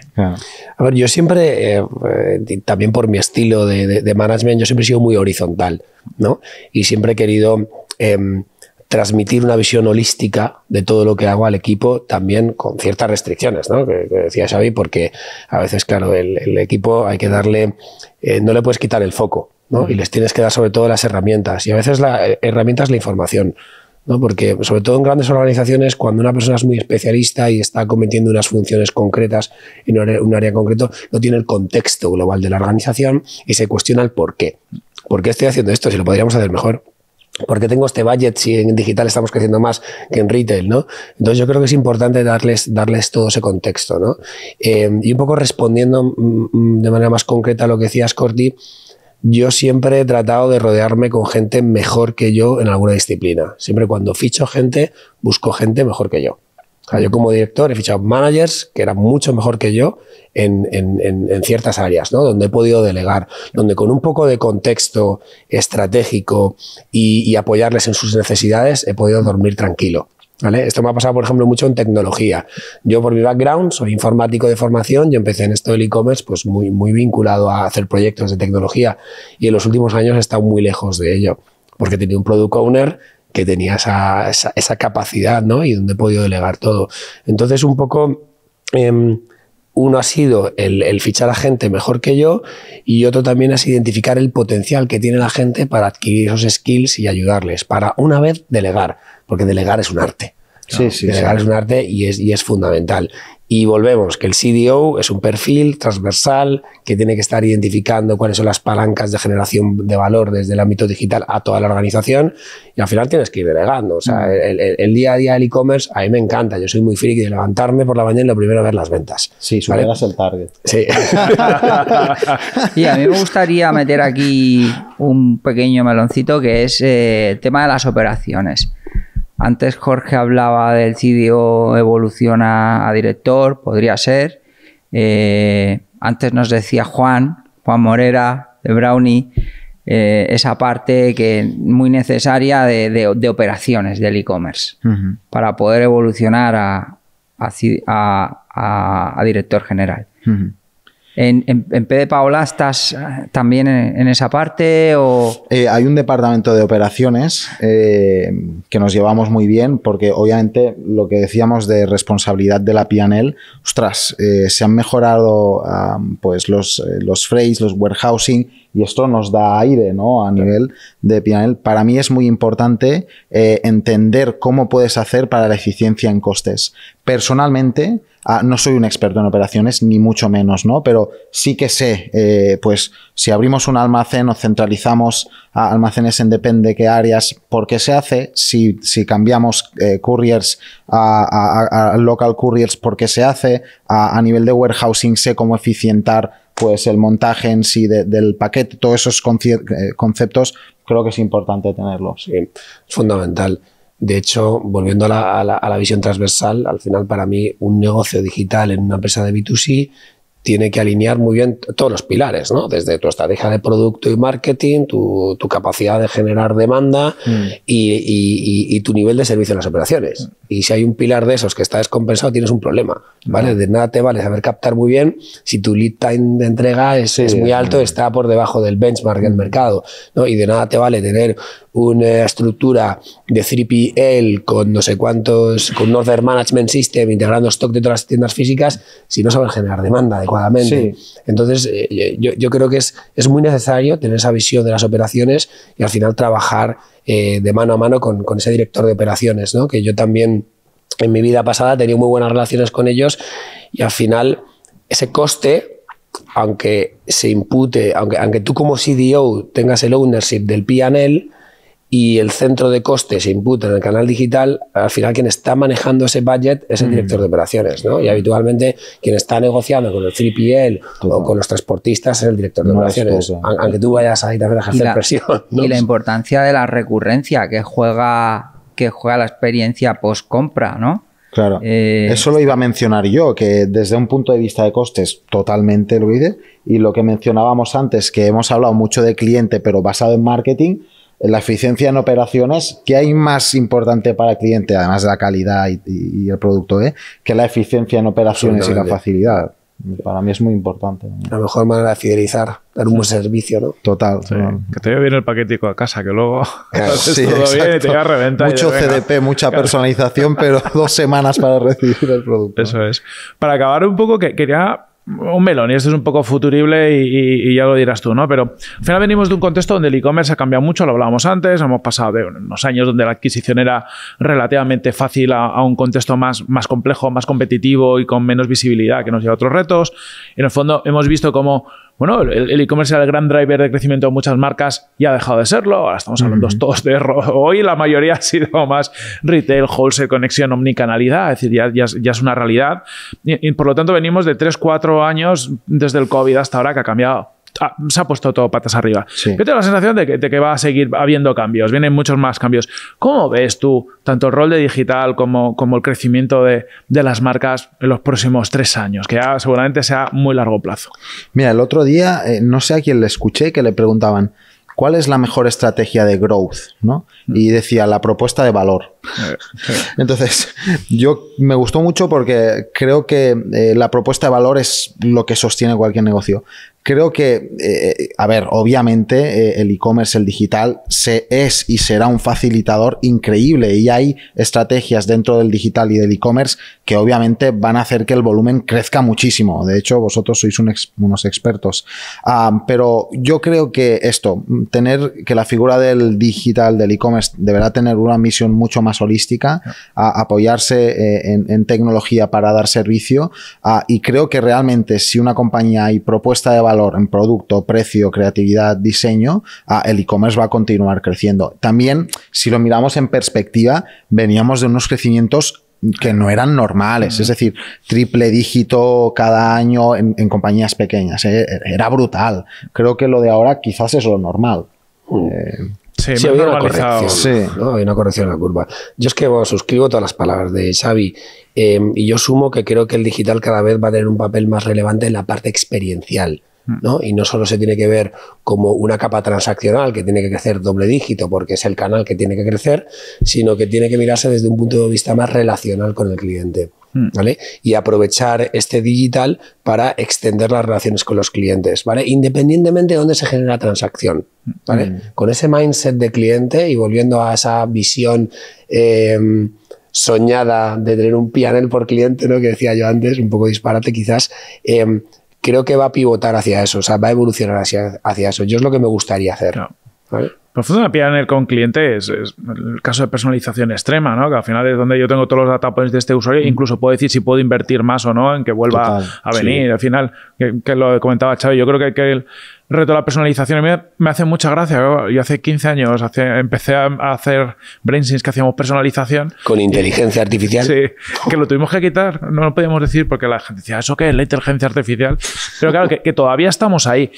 A ver, yo siempre, eh, eh, también por mi estilo de, management, yo siempre he sido muy horizontal, ¿no? Y siempre he querido... Em, transmitir una visión holística de todo lo que hago al equipo, también con ciertas restricciones, ¿no? Que, decía Xavi, porque a veces, claro, el, equipo hay que darle, eh, no le puedes quitar el foco, ¿no? Y les tienes que dar sobre todo las herramientas. Y a veces la eh, herramienta es la información. ¿no? Porque sobre todo en grandes organizaciones, cuando una persona es muy especialista y está cometiendo unas funciones concretas en un área, concreto, no tiene el contexto global de la organización y se cuestiona el por qué. ¿Por qué estoy haciendo esto si lo podríamos hacer mejor? porque tengo este budget si en digital estamos creciendo más que en retail, ¿no? Entonces yo creo que es importante darles, darles todo ese contexto, ¿no? Eh, y un poco respondiendo mm, mm, de manera más concreta a lo que decías, Corti, yo siempre he tratado de rodearme con gente mejor que yo en alguna disciplina. Siempre cuando ficho gente, busco gente mejor que yo yo como director he fichado managers que eran mucho mejor que yo en, ciertas áreas, Donde he podido delegar, donde con un poco de contexto estratégico y, apoyarles en sus necesidades he podido dormir tranquilo. ¿Vale? Esto me ha pasado, por ejemplo, mucho en tecnología. Yo, por mi background, soy informático de formación. Yo empecé en esto del e-commerce pues muy, vinculado a hacer proyectos de tecnología y en los últimos años he estado muy lejos de ello porque he tenido un product owner que tenía esa, capacidad, ¿no? Y donde he podido delegar todo. Entonces, un poco... Em, uno ha sido el, fichar a gente mejor que yo y otro también es identificar el potencial que tiene la gente para adquirir esos skills y ayudarles, para una vez delegar, porque delegar es un arte. Sí, sí, delegar es un arte y es, y es fundamental. Y volvemos, que el CDO es un perfil transversal que tiene que estar identificando cuáles son las palancas de generación de valor desde el ámbito digital a toda la organización y al final tienes que ir delegando. O sea, mm. el, día a día del e-commerce a mí me encanta. Yo soy muy friki de levantarme por la mañana y lo primero ver las ventas. Sí, superas el target. Sí. (laughs) y a mí me gustaría meter aquí un pequeño meloncito que es el eh, tema de las operaciones. Antes Jorge hablaba del CDO evoluciona a director, podría ser. Eh, antes nos decía Juan, Juan Morera, de Brownie, eh, esa parte que muy necesaria de, operaciones del e-commerce para poder evolucionar a, a, director general. ¿En, en, en Paola estás eh, también en, esa parte? O... Eh, hay un departamento de operaciones eh, que nos llevamos muy bien porque obviamente lo que decíamos de responsabilidad de la pianel, ostras, se han mejorado ah, pues los, los los warehousing, y esto nos da aire ¿no? a nivel de PNL. Para mí es muy importante eh, entender cómo puedes hacer para la eficiencia en costes. Personalmente, ah, no soy un experto en operaciones, ni mucho menos, ¿no? Pero sí que sé, eh, pues si abrimos un almacén o centralizamos ah, almacenes en depende qué áreas, por qué se hace, si, si cambiamos eh, couriers a, local couriers, por qué se hace, a, a nivel de warehousing sé cómo eficientar pues el montaje en sí del paquete, todos esos eh, conceptos, creo que es importante tenerlos. Sí, es fundamental. De hecho, volviendo a la, visión transversal, al final para mí un negocio digital en una empresa de B2C tiene que alinear muy bien todos los pilares, ¿no? Desde tu estrategia de producto y marketing, tu, capacidad de generar demanda mm. y, tu nivel de servicio en las operaciones. Y si hay un pilar de esos que está descompensado, tienes un problema, ¿vale? De nada te vale saber captar muy bien si tu lead time de entrega es, muy alto, está por debajo del benchmark del mm. mercado, ¿no? Y de nada te vale tener una estructura de 3PL con no sé cuántos, con un order management system integrando stock de todas las tiendas físicas si no sabes generar demanda entonces, eh, eh, yo, creo que es, es muy necesario tener esa visión de las operaciones y al final trabajar eh, de mano a mano con, ese director de operaciones, ¿no? que yo también en mi vida pasada tenía muy buenas relaciones con ellos y al final ese coste aunque se impute, aunque, aunque tú como CDO tengas el ownership del PNL, y el centro de costes se imputa en el canal digital, al final quien está manejando ese budget es el mm. director de operaciones, ¿no? Y habitualmente quien está negociando con el 3PL o con los transportistas es el director de operaciones, aunque tú vayas ahí también a ejercer presión. (laughs) Y la importancia de la recurrencia que juega, que juega la experiencia post-compra, ¿no? Claro. Eh, Eso lo iba a mencionar yo, que desde un punto de vista de costes, totalmente lo hice. Y lo que mencionábamos antes, que hemos hablado mucho de cliente, pero basado en marketing, la eficiencia en operaciones, ¿qué hay más importante para el cliente, además de la calidad y, el producto, ¿eh? que la eficiencia en operaciones y la facilidad. Para mí es muy importante. A La mejor manera de fidelizar, dar un buen servicio, ¿no? Total. Que te lleve bien el paquetico a casa, que luego Sí, (laughs) ah, sí, todo Mucho CDP, mucha personalización, pero (laughs) dos semanas para recibir el producto. Eso es. Para acabar un poco, quería un melón y esto es un poco futurible y, ya lo dirás tú, ¿no? Pero al final venimos de un contexto donde el e-commerce ha cambiado mucho, lo hablábamos antes, hemos pasado de unos años donde la adquisición era relativamente fácil a, un contexto más, más complejo, más competitivo y con menos visibilidad que nos lleva a otros retos. En el fondo hemos visto cómo bueno, el e-commerce era el gran driver de crecimiento de muchas marcas y ha dejado de serlo. Ahora estamos hablando todos de hoy, la mayoría (laughs) ha sido más retail, wholesale, conexión, omnicanalidad, es decir, ya, es una realidad. Y, por lo tanto venimos de 3, 4 años desde el COVID hasta ahora que ha cambiado Ah, se ha puesto todo patas arriba. Yo tengo la sensación de que, va a seguir habiendo cambios, vienen muchos más cambios. ¿Cómo ves tú tanto el rol de digital como, el crecimiento de, las marcas en los próximos tres años, que ya seguramente sea muy largo plazo? Mira, el otro día, eh, no sé a quién le escuché, que le preguntaban, ¿cuál es la mejor estrategia de growth? ¿no? Mm. Y decía, la propuesta de valor. Entonces, yo me gustó mucho porque creo que eh, la propuesta de valor es lo que sostiene cualquier negocio. Creo que, eh, eh, a ver, obviamente eh, el e-commerce, el digital, se es y será un facilitador increíble y hay estrategias dentro del digital y del e-commerce que obviamente van a hacer que el volumen crezca muchísimo. De hecho, vosotros sois unos expertos. pero yo creo que esto, tener que la figura del digital, del e-commerce, deberá tener una misión mucho más holística, apoyarse en, tecnología para dar servicio y creo que realmente si una compañía y propuesta de valor valor en producto, precio, creatividad, diseño, ah, el e-commerce va a continuar creciendo. También, si lo miramos en perspectiva, veníamos de unos crecimientos que no eran normales, es decir, triple dígito cada año en, compañías pequeñas, eh, era brutal. Creo que lo de ahora quizás es lo normal. Mm. Eh, sí, sí había una corrección. Sí. una corrección en la curva. Yo es que suscribo todas las palabras de Xavi eh, y yo sumo que creo que el digital cada vez va a tener un papel más relevante en la parte experiencial. Mm. Y no solo se tiene que ver como una capa transaccional que tiene que crecer doble dígito porque es el canal que tiene que crecer, sino que tiene que mirarse desde un punto de vista más relacional con el cliente. Mm. ¿Vale? Y aprovechar este digital para extender las relaciones con los clientes, ¿vale? Independientemente de dónde se genera transacción, ¿vale? Mm. Con ese mindset de cliente y volviendo a esa visión em, soñada de tener un pianel por cliente, ¿no? Que decía yo antes, un poco disparate quizás, em, creo que va a pivotar hacia eso, o sea, va a evolucionar hacia, hacia eso. Yo es lo que me gustaría hacer. No. ¿vale? Por en el con clientes es, el caso de personalización extrema, ¿no? Que al final es donde yo tengo todos los data points de este usuario, mm. incluso puedo decir si puedo invertir más o no en que vuelva a venir. Al final, que, que, lo comentaba Chávez, yo creo que, hay que el, reto de la personalización a mí me hace mucha gracia. Yo hace 15 años empecé a, hacer brainstorms que hacíamos personalización. Con inteligencia (laughs) artificial. Sí, que lo tuvimos que quitar, no lo podíamos decir porque la gente decía, ¿eso qué es la inteligencia artificial? Pero claro, que, todavía estamos ahí.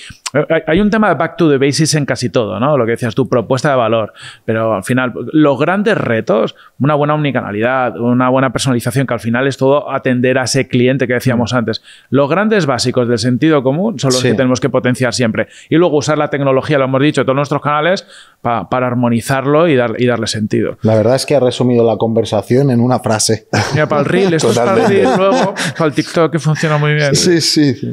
Hay un tema de back to the basics en casi todo, ¿no? Lo que decías tu propuesta de valor. Pero al final, los grandes retos, una buena omnicanalidad, una buena personalización, que al final es todo atender a ese cliente que decíamos mm. antes. Los grandes básicos del sentido común son los que tenemos que potenciar siempre. Y luego usar la tecnología, lo hemos dicho, todos nuestros canales para armonizarlo y, dar, y darle sentido. La verdad es que ha resumido la conversación en una frase. Mira, para el reel, esto es para el reel, luego para el TikTok que funciona muy bien. Sí, sí. sí.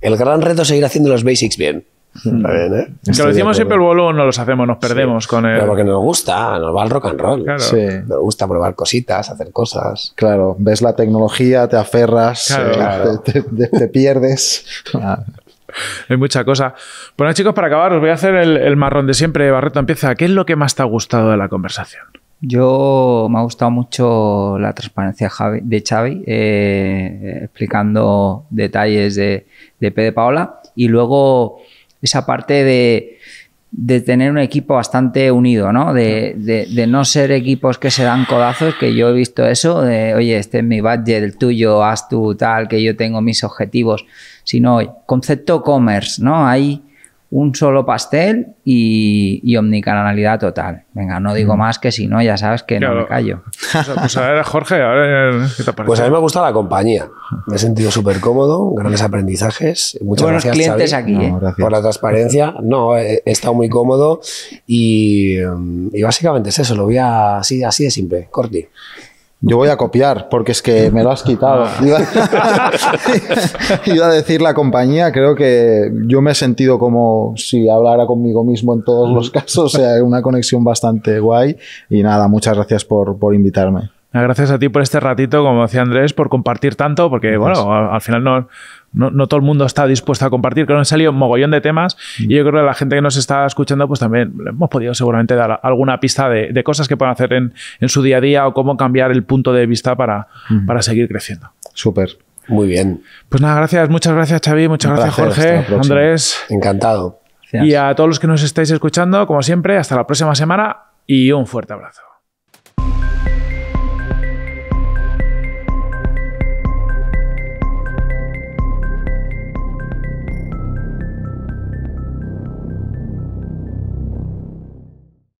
El gran reto es seguir haciendo los basics bien. Hmm. Bien, ¿eh? Que lo decimos siempre, el boludo no los hacemos, nos perdemos con el... Pero porque nos gusta, nos va el rock and roll. Sí. Nos gusta probar cositas, hacer cosas. Claro, ves la tecnología, te aferras, eh, te, pierdes. (laughs) Hay (laughs) mucha cosa. Bueno, chicos, para acabar, os voy a hacer el, marrón de siempre. Barreto, empieza. ¿Qué es lo que más te ha gustado de la conversación? Yo me ha gustado mucho la transparencia de Xavi, eh, explicando detalles de, de P de Paola y luego esa parte de, tener un equipo bastante unido, ¿no? De, no ser equipos que se dan codazos, que yo he visto eso, de, oye, este es mi budget, el tuyo, haz tu tal, que yo tengo mis objetivos sino concepto commerce, ¿no? Hay un solo pastel y, omnicanalidad total. Venga, no digo mm. más que si no, ya sabes que no me callo. Pues, pues, a ver, Jorge, ahora ¿qué te parece? Pues a mí me gusta la compañía. Me he sentido súper cómodo, grandes aprendizajes. Muchas Buenos clientes aquí, ¿eh? por la transparencia. No, he, estado muy cómodo mm, y, básicamente es eso, lo voy a, así, así de simple, corti. Yo voy a copiar, porque es que me lo has quitado. Ah. (laughs) Iba, a decir la compañía, creo que yo me he sentido como si hablara conmigo mismo en todos los mm. casos, o sea, una conexión bastante guay. Y nada, muchas gracias por, por invitarme. Gracias a ti por este ratito, como decía Andrés, por compartir tanto, porque bueno, al final no no, todo el mundo está dispuesto a compartir. Creo que han salido un mogollón de temas y yo creo que la gente que nos está escuchando, pues también hemos podido seguramente dar alguna pista de, cosas que pueden hacer en, en, su día a día o cómo cambiar el punto de vista para, para seguir creciendo. Súper. Muy bien. Pues nada, gracias, muchas gracias Xavi, muchas gracias Jorge, Andrés. Encantado. Y a todos los que nos estáis escuchando, como siempre, hasta la próxima semana y un fuerte abrazo.